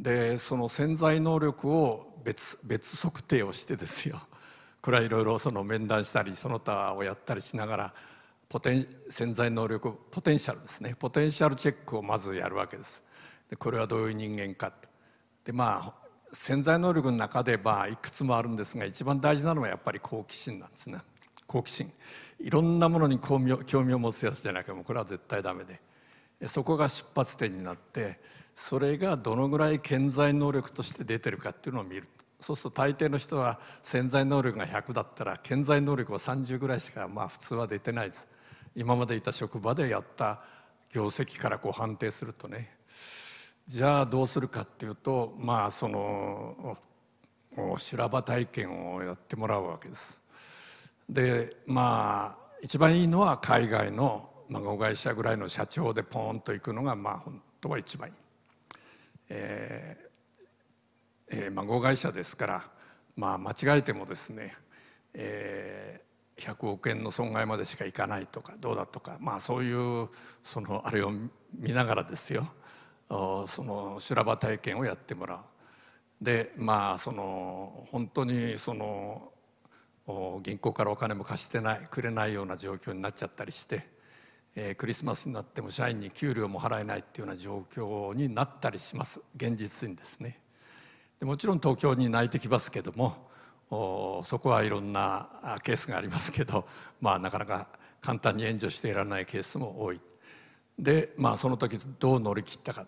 でその潜在能力を別別測定をしてですよ [laughs] これはいろいろその面談したりその他をやったりしながらポテン潜在能力ポテンシャルですねポテンシャルチェックをまずやるわけですでこれはどういう人間かでまあ潜在能力の中でまあいくつもあるんですが一番大事なのはやっぱり好奇心なんですね好奇心いろんなものに興味を興味を持つやつじゃなくてもこれは絶対ダメでそこが出発点になってそれがどのぐらい潜在能力として出てるかっていうのを見るそうすると大抵の人は潜在能力が100だったら潜在能力は30ぐらいしかまあ普通は出てないです今までいた職場でやった業績からこう判定するとねじゃあどうするかっていうとまあその修羅場体験をやってもらうわけです。でまあ一番いいのは海外の孫会社ぐらいの社長でポンと行くのがまあ本当は一番いい。えーえー、孫会社ですから、まあ、間違えてもですね、え100億円の損害までしかいかないとかどうだとか、まあ、そういうそのあれを見ながらですよその修羅場体験をやってもらう。でまあその本当にその銀行からお金も貸してないくれないような状況になっちゃったりして、えー、クリスマスになっても社員に給料も払えないっていうような状況になったりします現実にですね。でもちろん東京に泣いてきますけどもそこはいろんなケースがありますけど、[laughs] まあ、なかなか簡単に援助していらないケースも多いで、まあ、その時どう乗り切ったか、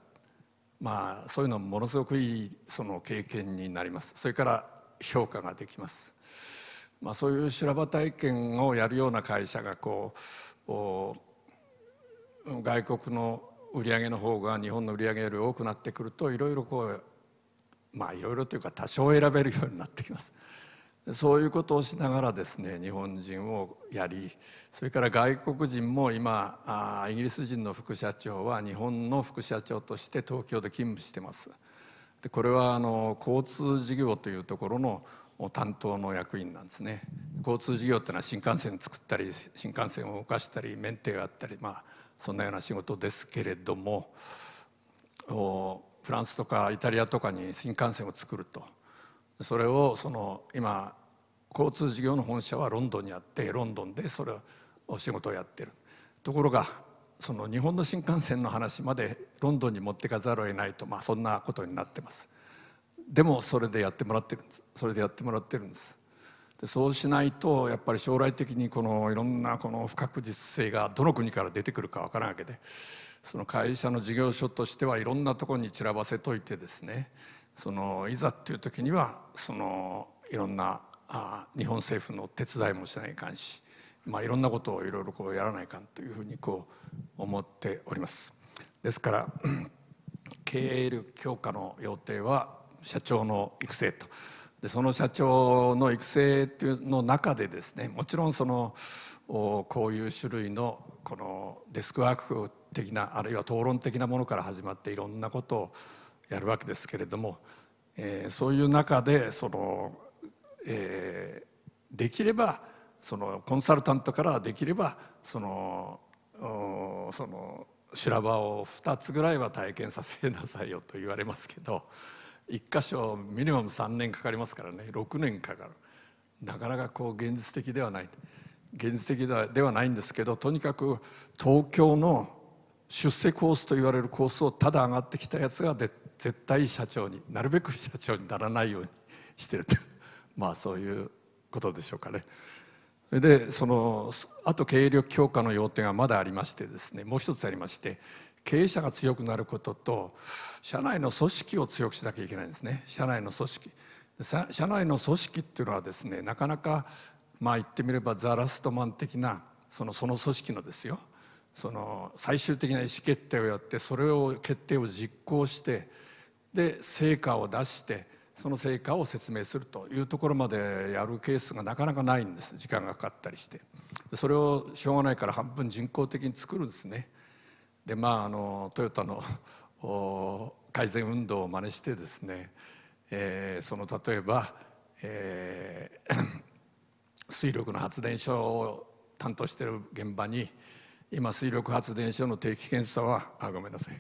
まあ、そういうのもものすごくいいその経験になりますそれから評価ができます、まあ、そういう修羅場体験をやるような会社がこう外国の売り上げの方が日本の売り上げより多くなってくるといろいろこうまあいろいろというか多少選べるようになってきます。そういうことをしながらですね日本人をやりそれから外国人も今あイギリス人の副社長は日本の副社長として東京で勤務してます。でこれはあの交通事業というところの担当の役員なんですね交通事業っていうのは新幹線作ったり新幹線を動かしたりメンテがあったりまあそんなような仕事ですけれどもフランスとかイタリアとかに新幹線を作るとそれをその今交通事業の本社はロンドンにあってロンドンでそれを仕事をやってるところがその日本の新幹線の話までロンドンに持ってかざるを得ないと、まあ、そんなことになってますでもそれでやってもらってるんですそれでやってもらってるんですでそうしないとやっぱり将来的にこのいろんなこの不確実性がどの国から出てくるかわからんわけでその会社の事業所としてはいろんなところに散らばせといてですねそのいざっていう時にはそのいろんなあ日本政府の手伝いもしないかんし、まあ、いろんなことをいろいろこうやらないかんというふうにこう思っております。ですから経営力強化の要諦は社長の育成とでその社長の育成というの中でですねもちろんそのこういう種類のこのデスクワーク的なあるいは討論的なものから始まっていろんなことをやるわけですけれども、えー、そういう中でその、えー、できればそのコンサルタントからできればそのその修羅場を2つぐらいは体験させなさいよと言われますけど1箇所ミニマム3年かかりますからね6年かかるなかなかこう現実的ではない現実的ではないんですけどとにかく東京の出世コースと言われるコースをただ上がってきたやつが出絶対社長になるべく社長にならないようにしてると [laughs] まあそういうことでしょうかね。でそのあと経営力強化の要点はまだありましてですねもう一つありまして経営者が強くなることと社内の組織を強くしなきゃいけないんですね社内の組織社内の組織っていうのはですねなかなかまあ言ってみればザ・ラストマン的なそのその組織のですよその最終的な意思決定をやってそれを決定を実行してで成果を出してその成果を説明するというところまでやるケースがなかなかないんです時間がかかったりしてそれをしょうがないから半分人工的に作るんですねでまああのトヨタの改善運動を真似してですね、えー、その例えば、えー、[coughs] 水力の発電所を担当している現場に今水力発電所の定期検査はあごめんなさい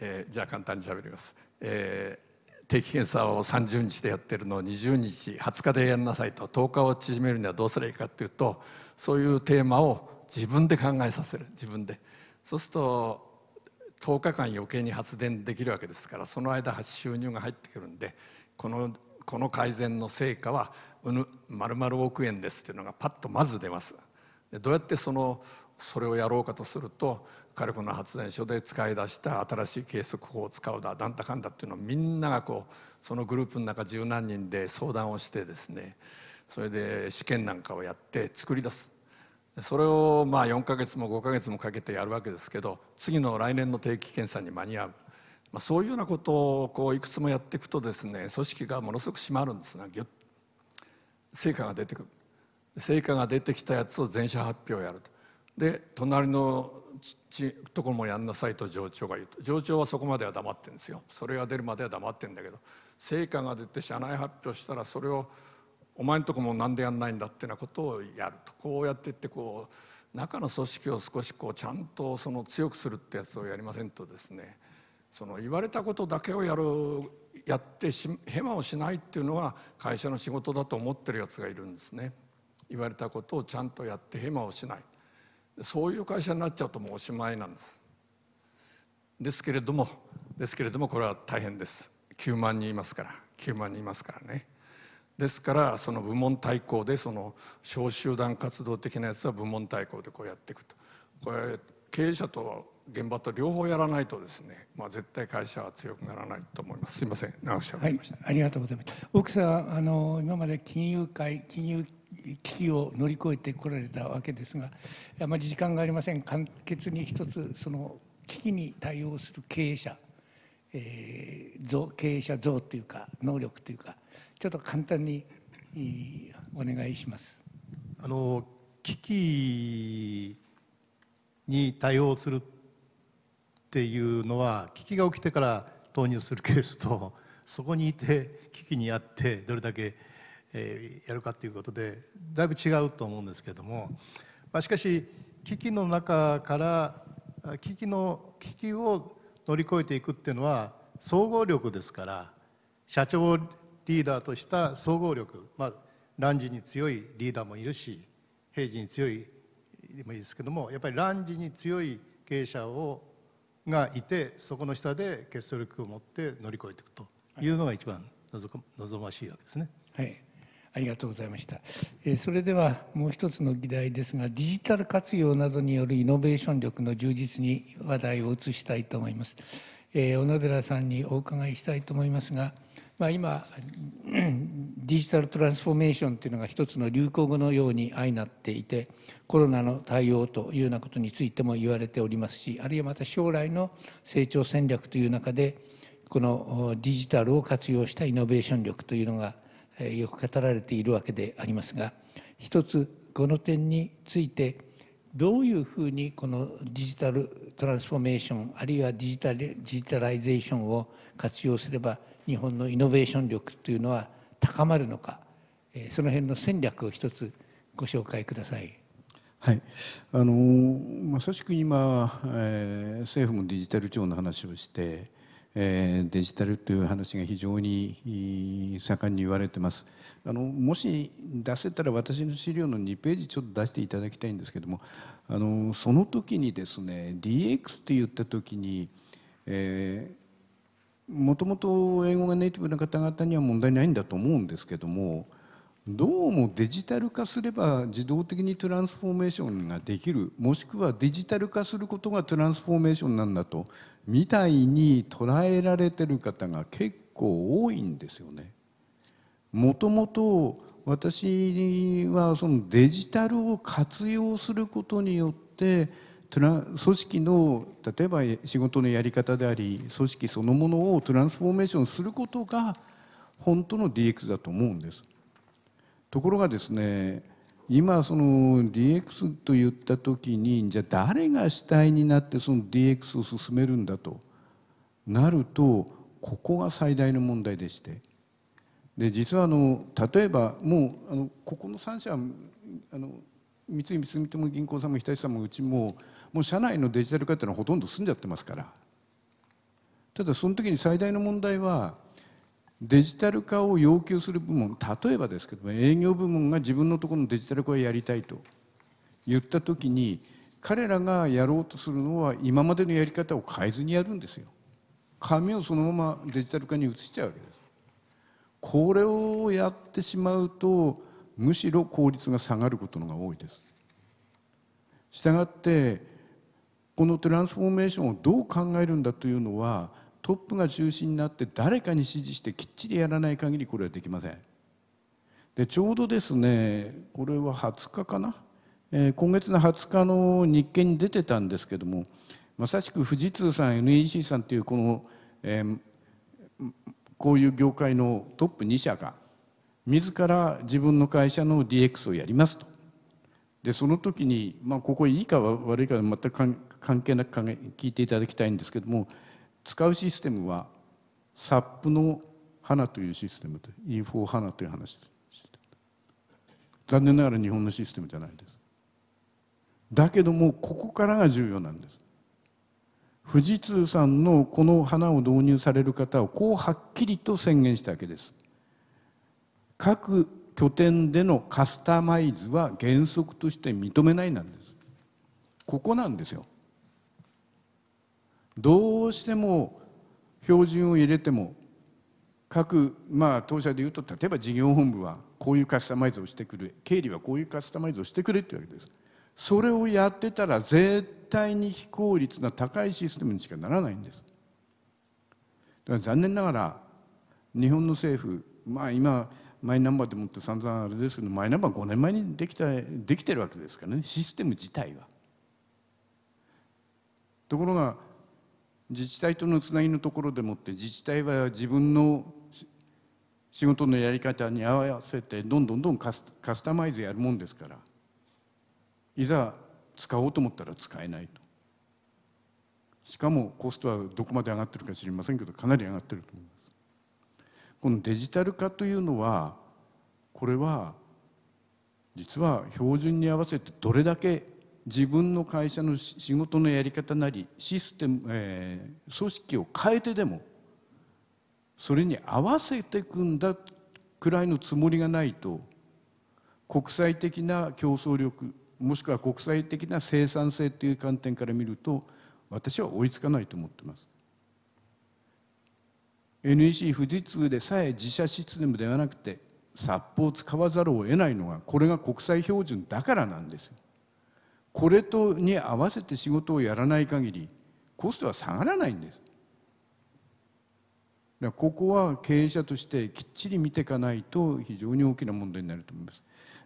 えー、じゃあ簡単にしゃべります、えー、定期検査を30日でやってるのを20日20日でやんなさいと10日を縮めるにはどうすればいいかっていうとそういうテーマを自分で考えさせる自分でそうすると10日間余計に発電できるわけですからその間収入が入ってくるんでこのこの改善の成果はまるまる億円ですっていうのがパッとまず出ます。でどうやってそのそれをやろうかとすると火力の発電所で使い出した新しい計測法を使うだなんだかんだっていうのをみんながこうそのグループの中十何人で相談をしてですねそれで試験なんかをやって作り出すそれをまあ4か月も5か月もかけてやるわけですけど次の来年の定期検査に間に合う。まあ、そういうようなことをこういくつもやっていくとですね組織がものすごく締まるんですがギュッ成果が出てくる成果が出てきたやつを全社発表やるとで隣のところもやんなさいと上長が言うと上長はそこまでは黙ってんですよそれが出るまでは黙ってんだけど成果が出て社内発表したらそれをお前んとこもなんでやんないんだってなことをやるとこうやっていってこう中の組織を少しこうちゃんとその強くするってやつをやりませんとですねその言われたことだけをやるやってしヘマをしないっていうのは会社の仕事だと思ってるやつがいるんですね。言われたことをちゃんとやってヘマをしないそういう会社になっちゃうともうおしまいなんですですけれどもですけれどもこれは大変です9万人いますから9万人いますからねですからその部門対抗でその小集団活動的なやつは部門対抗でこうやっていくとこれ経営者と現場と両方やらないとですね、まあ、絶対会社は強くならないと思いますすいません長くしゃべりました、はい、ありがとうございます奥さんあの今まで金融界金融危機を乗り越えてこられたわけですがあまり時間がありません簡潔に一つその危機に対応する経営者、えー、像経営者像というか能力というかちょっと簡単に、お願いします。あの危機に対応するっていうのは危機が起きてから投入するケースとそこにいて危機にあってどれだけえやるかということでだいぶ違うと思うんですけれども、まあ、しかし危機の中から危機の危機を乗り越えていくっていうのは総合力ですから社長リーダーとした総合力、まあ、乱時に強いリーダーもいるし平時に強いでもいいですけどもやっぱり乱時に強い経営者をがいてそこの下で結束力を持って乗り越えていくというのが一番望ましいわけですね。はいありがとうございました。えそれではもう一つの議題ですが、デジタル活用などによるイノベーション力の充実に話題を移したいと思います。え小野寺さんにお伺いしたいと思いますが、まあ、今 [clears throat] デジタルトランスフォーメーションというのが一つの流行語のように相なっていてコロナの対応というようなことについても言われておりますしあるいはまた将来の成長戦略という中でこのデジタルを活用したイノベーション力というのがよく語られているわけでありますが一つこの点についてどういうふうにこのデジタルトランスフォーメーションあるいはデジタルデジタライゼーションを活用すれば日本のイノベーション力というのは高まるのかその辺の戦略を一つご紹介ください。はい、あのまさしく今、えー、政府もデジタル庁の話をして、デジタルという話が非常に盛んに言われてますあのもし出せたら私の資料の2ページちょっと出していただきたいんですけどもあのその時にですね DX って言った時に、えー、もともと英語がネイティブな方々には問題ないんだと思うんですけどもどうもデジタル化すれば自動的にトランスフォーメーションができるもしくはデジタル化することがトランスフォーメーションなんだとみたいに捉えられてる方が結構多いんですよね。もともと私はそのデジタルを活用することによって組織の例えば仕事のやり方であり組織そのものをトランスフォーメーションすることが本当の DX だと思うんです。ところがですね今その DX と言った時にじゃあ誰が主体になってその DX を進めるんだとなるとここが最大の問題でしてで実はあの例えばもうあのここの3社はあの三井住友銀行さんも日立さんもうちももう社内のデジタル化っていうのはほとんど済んじゃってますからただその時に最大の問題はデジタル化を要求する部門例えばですけども営業部門が自分のところのデジタル化をやりたいと言った時に彼らがやろうとするのは今までのやり方を変えずにやるんですよ。紙をそのままデジタル化に移しちゃうわけです。これをやってしまうとむしろ効率が下がることのが多いです。したがってこのトランスフォーメーションをどう考えるんだというのはトップが中心になって誰かに指示してきっちりやらない限りこれはできません。でちょうどですねこれは20日かな、えー、今月の20日の日経に出てたんですけどもまさしく富士通さん NEC さんっていうこの、えー、こういう業界のトップ2社が自ら自分の会社の DX をやりますと。でその時に、まあ、ここいいか悪いか全く関係なく聞いていただきたいんですけども使うシステムは SAP の HANA というシステムで E4HANA という話です残念ながら日本のシステムじゃないですだけどもここからが重要なんです富士通さんのこの花を導入される方をこうはっきりと宣言したわけです各拠点でのカスタマイズは原則として認めないなんですここなんですよどうしても標準を入れても各、まあ、当社でいうと例えば事業本部はこういうカスタマイズをしてくれ経理はこういうカスタマイズをしてくれってわけですそれをやってたら絶対に非効率な高いシステムにしかならないんですだから残念ながら日本の政府まあ今マイナンバーでもって散々あれですけどマイナンバー5年前にできたできてるわけですからねシステム自体はところが自治体とのつなぎのところでもって自治体は自分の仕事のやり方に合わせてどんどんどんカスカスタマイズやるもんですからいざ使おうと思ったら使えないとしかもコストはどこまで上がってるか知りませんけどかなり上がってると思いますこのデジタル化というのはこれは実は標準に合わせてどれだけ自分の会社の仕事のやり方なりシステム、えー、組織を変えてでもそれに合わせていくんだくらいのつもりがないと国際的な競争力もしくは国際的な生産性という観点から見ると私は追いつかないと思ってます。NEC 富士通でさえ自社システムではなくて SAP を使わざるを得ないのがこれが国際標準だからなんですよ。これとに合わせて仕事をやらない限りコストは下がらないんですだここは経営者としてきっちり見ていかないと非常に大きな問題になると思います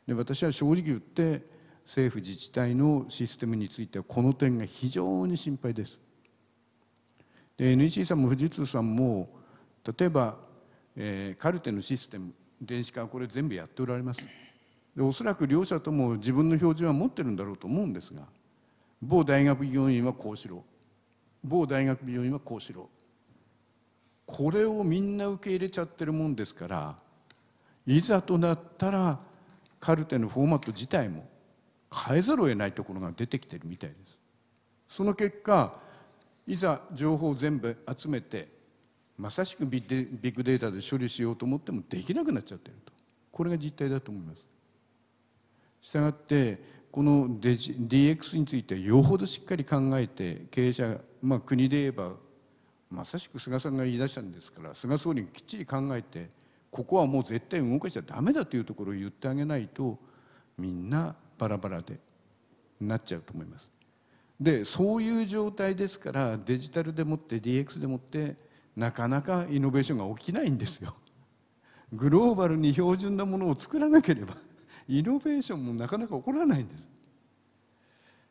で私は正直言って政府自治体のシステムについてはこの点が非常に心配ですで NEC さんも富士通さんも例えば、えー、カルテのシステム電子化これ全部やっておられますでおそらく両者とも自分の標準は持ってるんだろうと思うんですが某大学病院はこうしろ某大学病院はこうしろこれをみんな受け入れちゃってるもんですからいざとなったらカルテのフォーマット自体も変えざるを得ないところが出てきてるみたいですその結果いざ情報を全部集めてまさしくビッグデータで処理しようと思ってもできなくなっちゃってるとこれが実態だと思いますしたがってこの DX についてよほどしっかり考えて経営者、まあ、国で言えばまさしく菅さんが言い出したんですから菅総理がきっちり考えてここはもう絶対動かしちゃダメだというところを言ってあげないとみんなバラバラでなっちゃうと思います。でそういう状態ですからデジタルでもって DX でもってなかなかイノベーションが起きないんですよ。グローバルに標準なものを作らなければ。イノベーションもなかなか起こらないんです。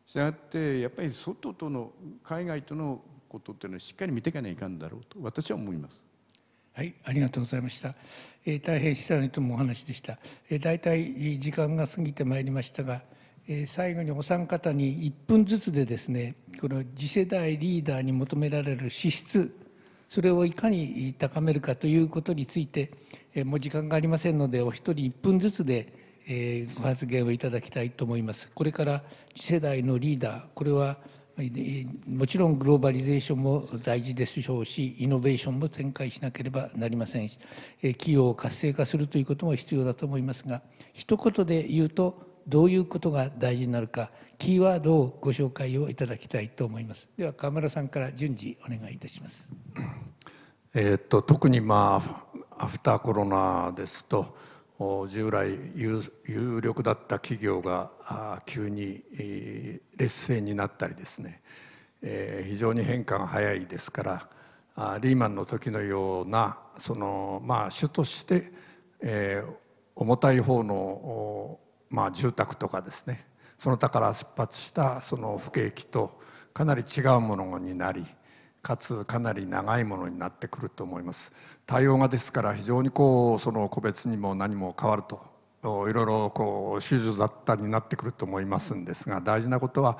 したがってやっぱり外との海外とのことっていうのはしっかり見ていかないかんだろうと私は思います。はい、ありがとうございました。えー、大変久々ともお話でした。えー、たい時間が過ぎてまいりましたが、えー、最後にお三方に1分ずつでですね、この次世代リーダーに求められる資質、それをいかに高めるかということについて、えー、もう時間がありませんので、お一人1分ずつでえー、ご発言をいただきたいと思います。これから次世代のリーダー、これはもちろんグローバリゼーションも大事でしょうし、イノベーションも展開しなければなりませんし、企業を活性化するということも必要だと思いますが、一言で言うと、どういうことが大事になるか、キーワードをご紹介をいただきたいと思います。では、河村さんから順次お願いいたします。えー、っと特に、まあ、アフターコロナですと、従来有力だった企業が急に劣勢になったりですね非常に変化が早いですからリーマンの時のようなそのまあ主として重たい方のまあ住宅とかですねその他から出発したその不景気とかなり違うものになりかつかなり長いものになってくると思います。対応がですから非常にこうその個別にも何も変わるといろいろこう手術だったになってくると思いますんですが大事なことは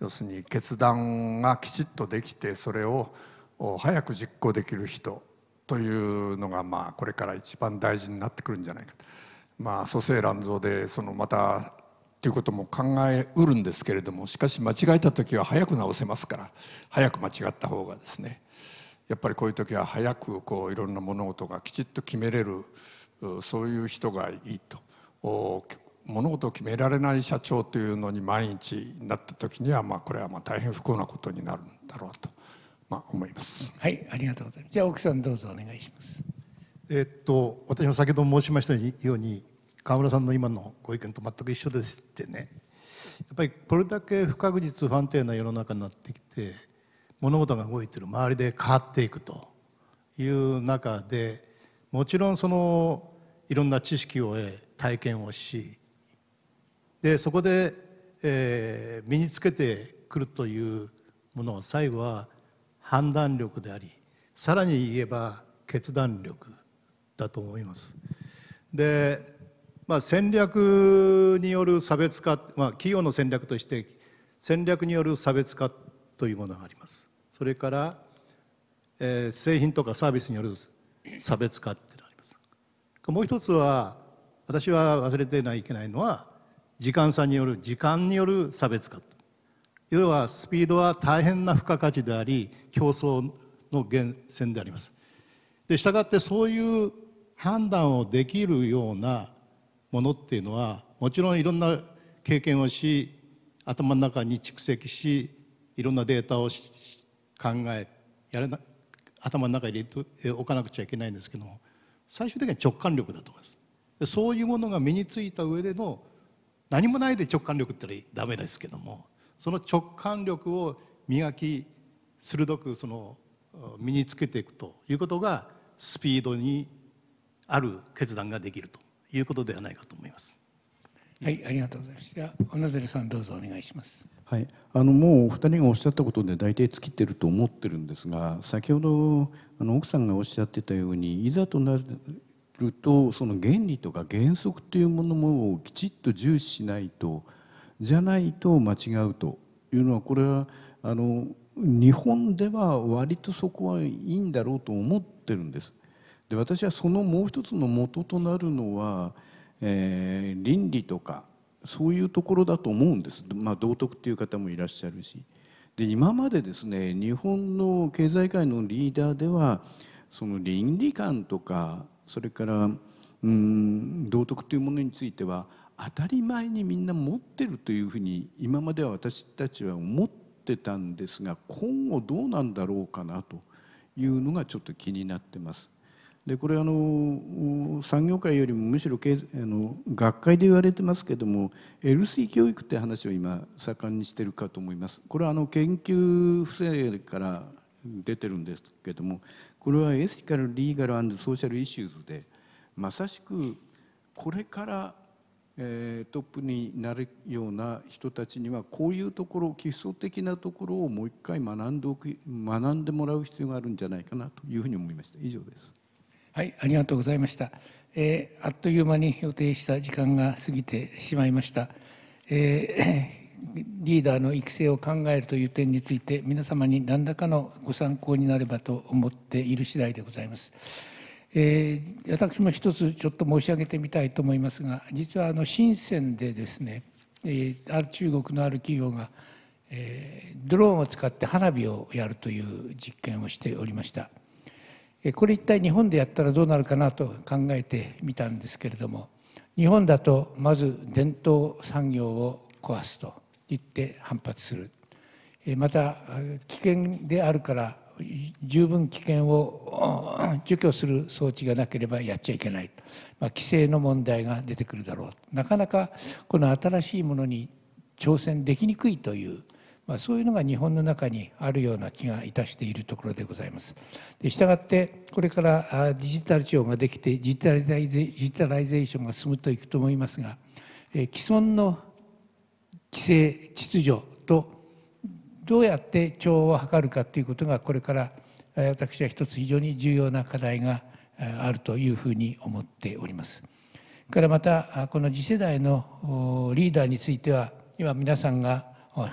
要するに決断がきちっとできてそれを早く実行できる人というのがまあこれから一番大事になってくるんじゃないかと。まあ、蘇生乱造でそのまたということも考えうるんですけれどもしかし間違えた時は早く直せますから早く間違った方がですねやっぱりこういう時は早くこういろんな物事がきちっと決めれるそういう人がいいと物事を決められない社長というのに毎日なった時には、まあ、これはまあ大変不幸なことになるんだろうと、まあ、思いますはいありがとうございますじゃ奥さんどうぞお願いしますえー、っと私も先ほど申しましたように河村さんの今のご意見と全く一緒ですってねやっぱりこれだけ不確実不安定な世の中になってきて物事が動いてる周りで変わっていくという中でもちろんそのいろんな知識を得体験をしでそこで、えー、身につけてくるというものは最後は判断力でありさらに言えば決断力だと思います。で、まあ、戦略による差別化、まあ、企業の戦略として戦略による差別化というものがあります。それから、えー、製品とかサービスによる差別化っていうのがありますもう一つは私は忘れてないいけないのは時間差による時間による差別化要はスピードは大変な付加価値であり競争の源泉でありますでしたがってそういう判断をできるようなものっていうのはもちろんいろんな経験をし頭の中に蓄積しいろんなデータを考えやれな頭の中に入れておかなくちゃいけないんですけども最終的には直感力だと思いますでそういうものが身についた上での何もないで直感力ってダメですけどもその直感力を磨き鋭くその身につけていくということがスピードにある決断ができるということではないかと思います。はい、ありがとうございます。じゃ小野寺さんどうぞお願いします。はいもうお二人がおっしゃったことで大体尽きてると思ってるんですが先ほど奥さんがおっしゃってたようにいざとなるとその原理とか原則というものもきちっと重視しないとじゃないと間違うというのはこれはあの日本では割とそこはいいんだろうと思ってるんです。で私はそのもう一つの元となるのは、えー、倫理とかそういうところだと思うんです、まあ、道徳っていう方もいらっしゃるしで今までですね日本の経済界のリーダーではその倫理観とかそれからうん道徳というものについては当たり前にみんな持ってるというふうに今までは私たちは思ってたんですが今後どうなんだろうかなというのがちょっと気になってます。でこれあの産業界よりもむしろ経あの学会で言われてますけども LC 教育って話を今盛んにしてるかと思いますこれはあの研究不正から出てるんですけどもこれはエスティカル・リーガルソーシャル・イシューズでまさしくこれから、えー、トップになるような人たちにはこういうところ基礎的なところをもう一回学んでおく学んでもらう必要があるんじゃないかなというふうに思いました以上です。はい、ありがとうございました。えー、あっという間に予定した時間が過ぎてしまいました。えー、[coughs] リーダーの育成を考えるという点について皆様に何らかのご参考になればと思っている次第でございます。えー、私も一つちょっと申し上げてみたいと思いますが実はあの深センでですね、えー、ある中国のある企業が、えドローンを使って花火をやるという実験をしておりました。これ一体日本でやったらどうなるかなと考えてみたんですけれども日本だとまず伝統産業を壊すと言って反発するまた危険であるから十分危険を除去する装置がなければやっちゃいけないと、まあ、規制の問題が出てくるだろうなかなかこの新しいものに挑戦できにくいというまあ、そういうのが日本の中にあるような気がいたしているところでございます。でしたがってこれからデジタル庁ができてデジタライゼーションが進むといくと思いますが、え既存の規制秩序とどうやって調和を図るかということがこれから私は一つ非常に重要な課題があるというふうに思っております。からまたこの次世代のリーダーについては今皆さんが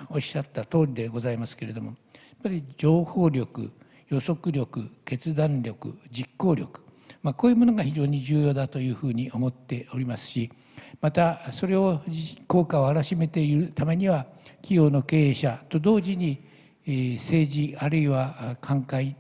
おっしゃった通りでございますけれどもやっぱり情報力予測力決断力実行力、まあ、こういうものが非常に重要だというふうに思っておりますしまたそれを効果を荒めているためには企業の経営者と同時に政治あるいは官会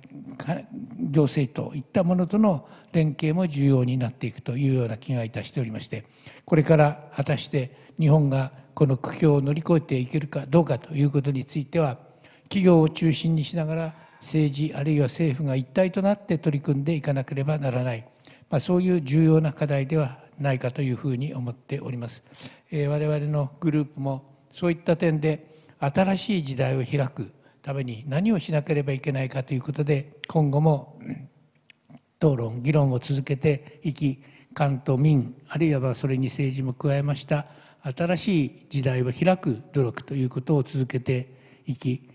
行政といったものとの連携も重要になっていくというような気がいたしておりましてこれから果たして日本がこの苦境を乗り越えていけるかどうかということについては企業を中心にしながら政治あるいは政府が一体となって取り組んでいかなければならない、まあ、そういう重要な課題ではないかというふうに思っております。えー、我々のグループもそういった点で新しい時代を開くために何をしなければいけないかということで今後も討論議論を続けていき官と民あるいはそれに政治も加えました新しい時代を開く努力ということを続けていき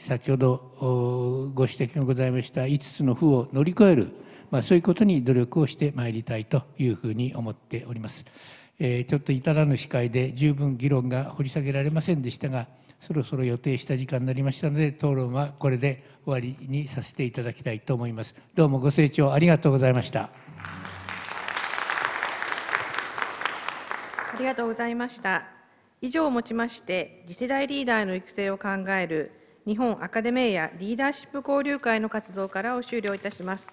先ほどご指摘のございました5つの負を乗り越える、まあ、そういうことに努力をしてまいりたいというふうに思っております。えちょっと至らぬ司会で十分議論が掘り下げられませんでしたがそろそろ予定した時間になりましたので討論はこれで終わりにさせていただきたいと思います。どうもご清聴ありがとうございました。りがとうございました。以上をもちまして、次世代リーダーの育成を考える日本アカデミーやリーダーシップ交流会の活動からを終了いたします。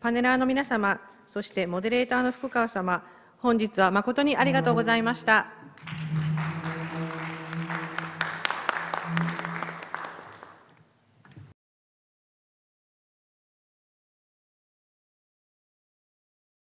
パネラーの皆様、そしてモデレーターの福川様、本日は誠にありがとうございました。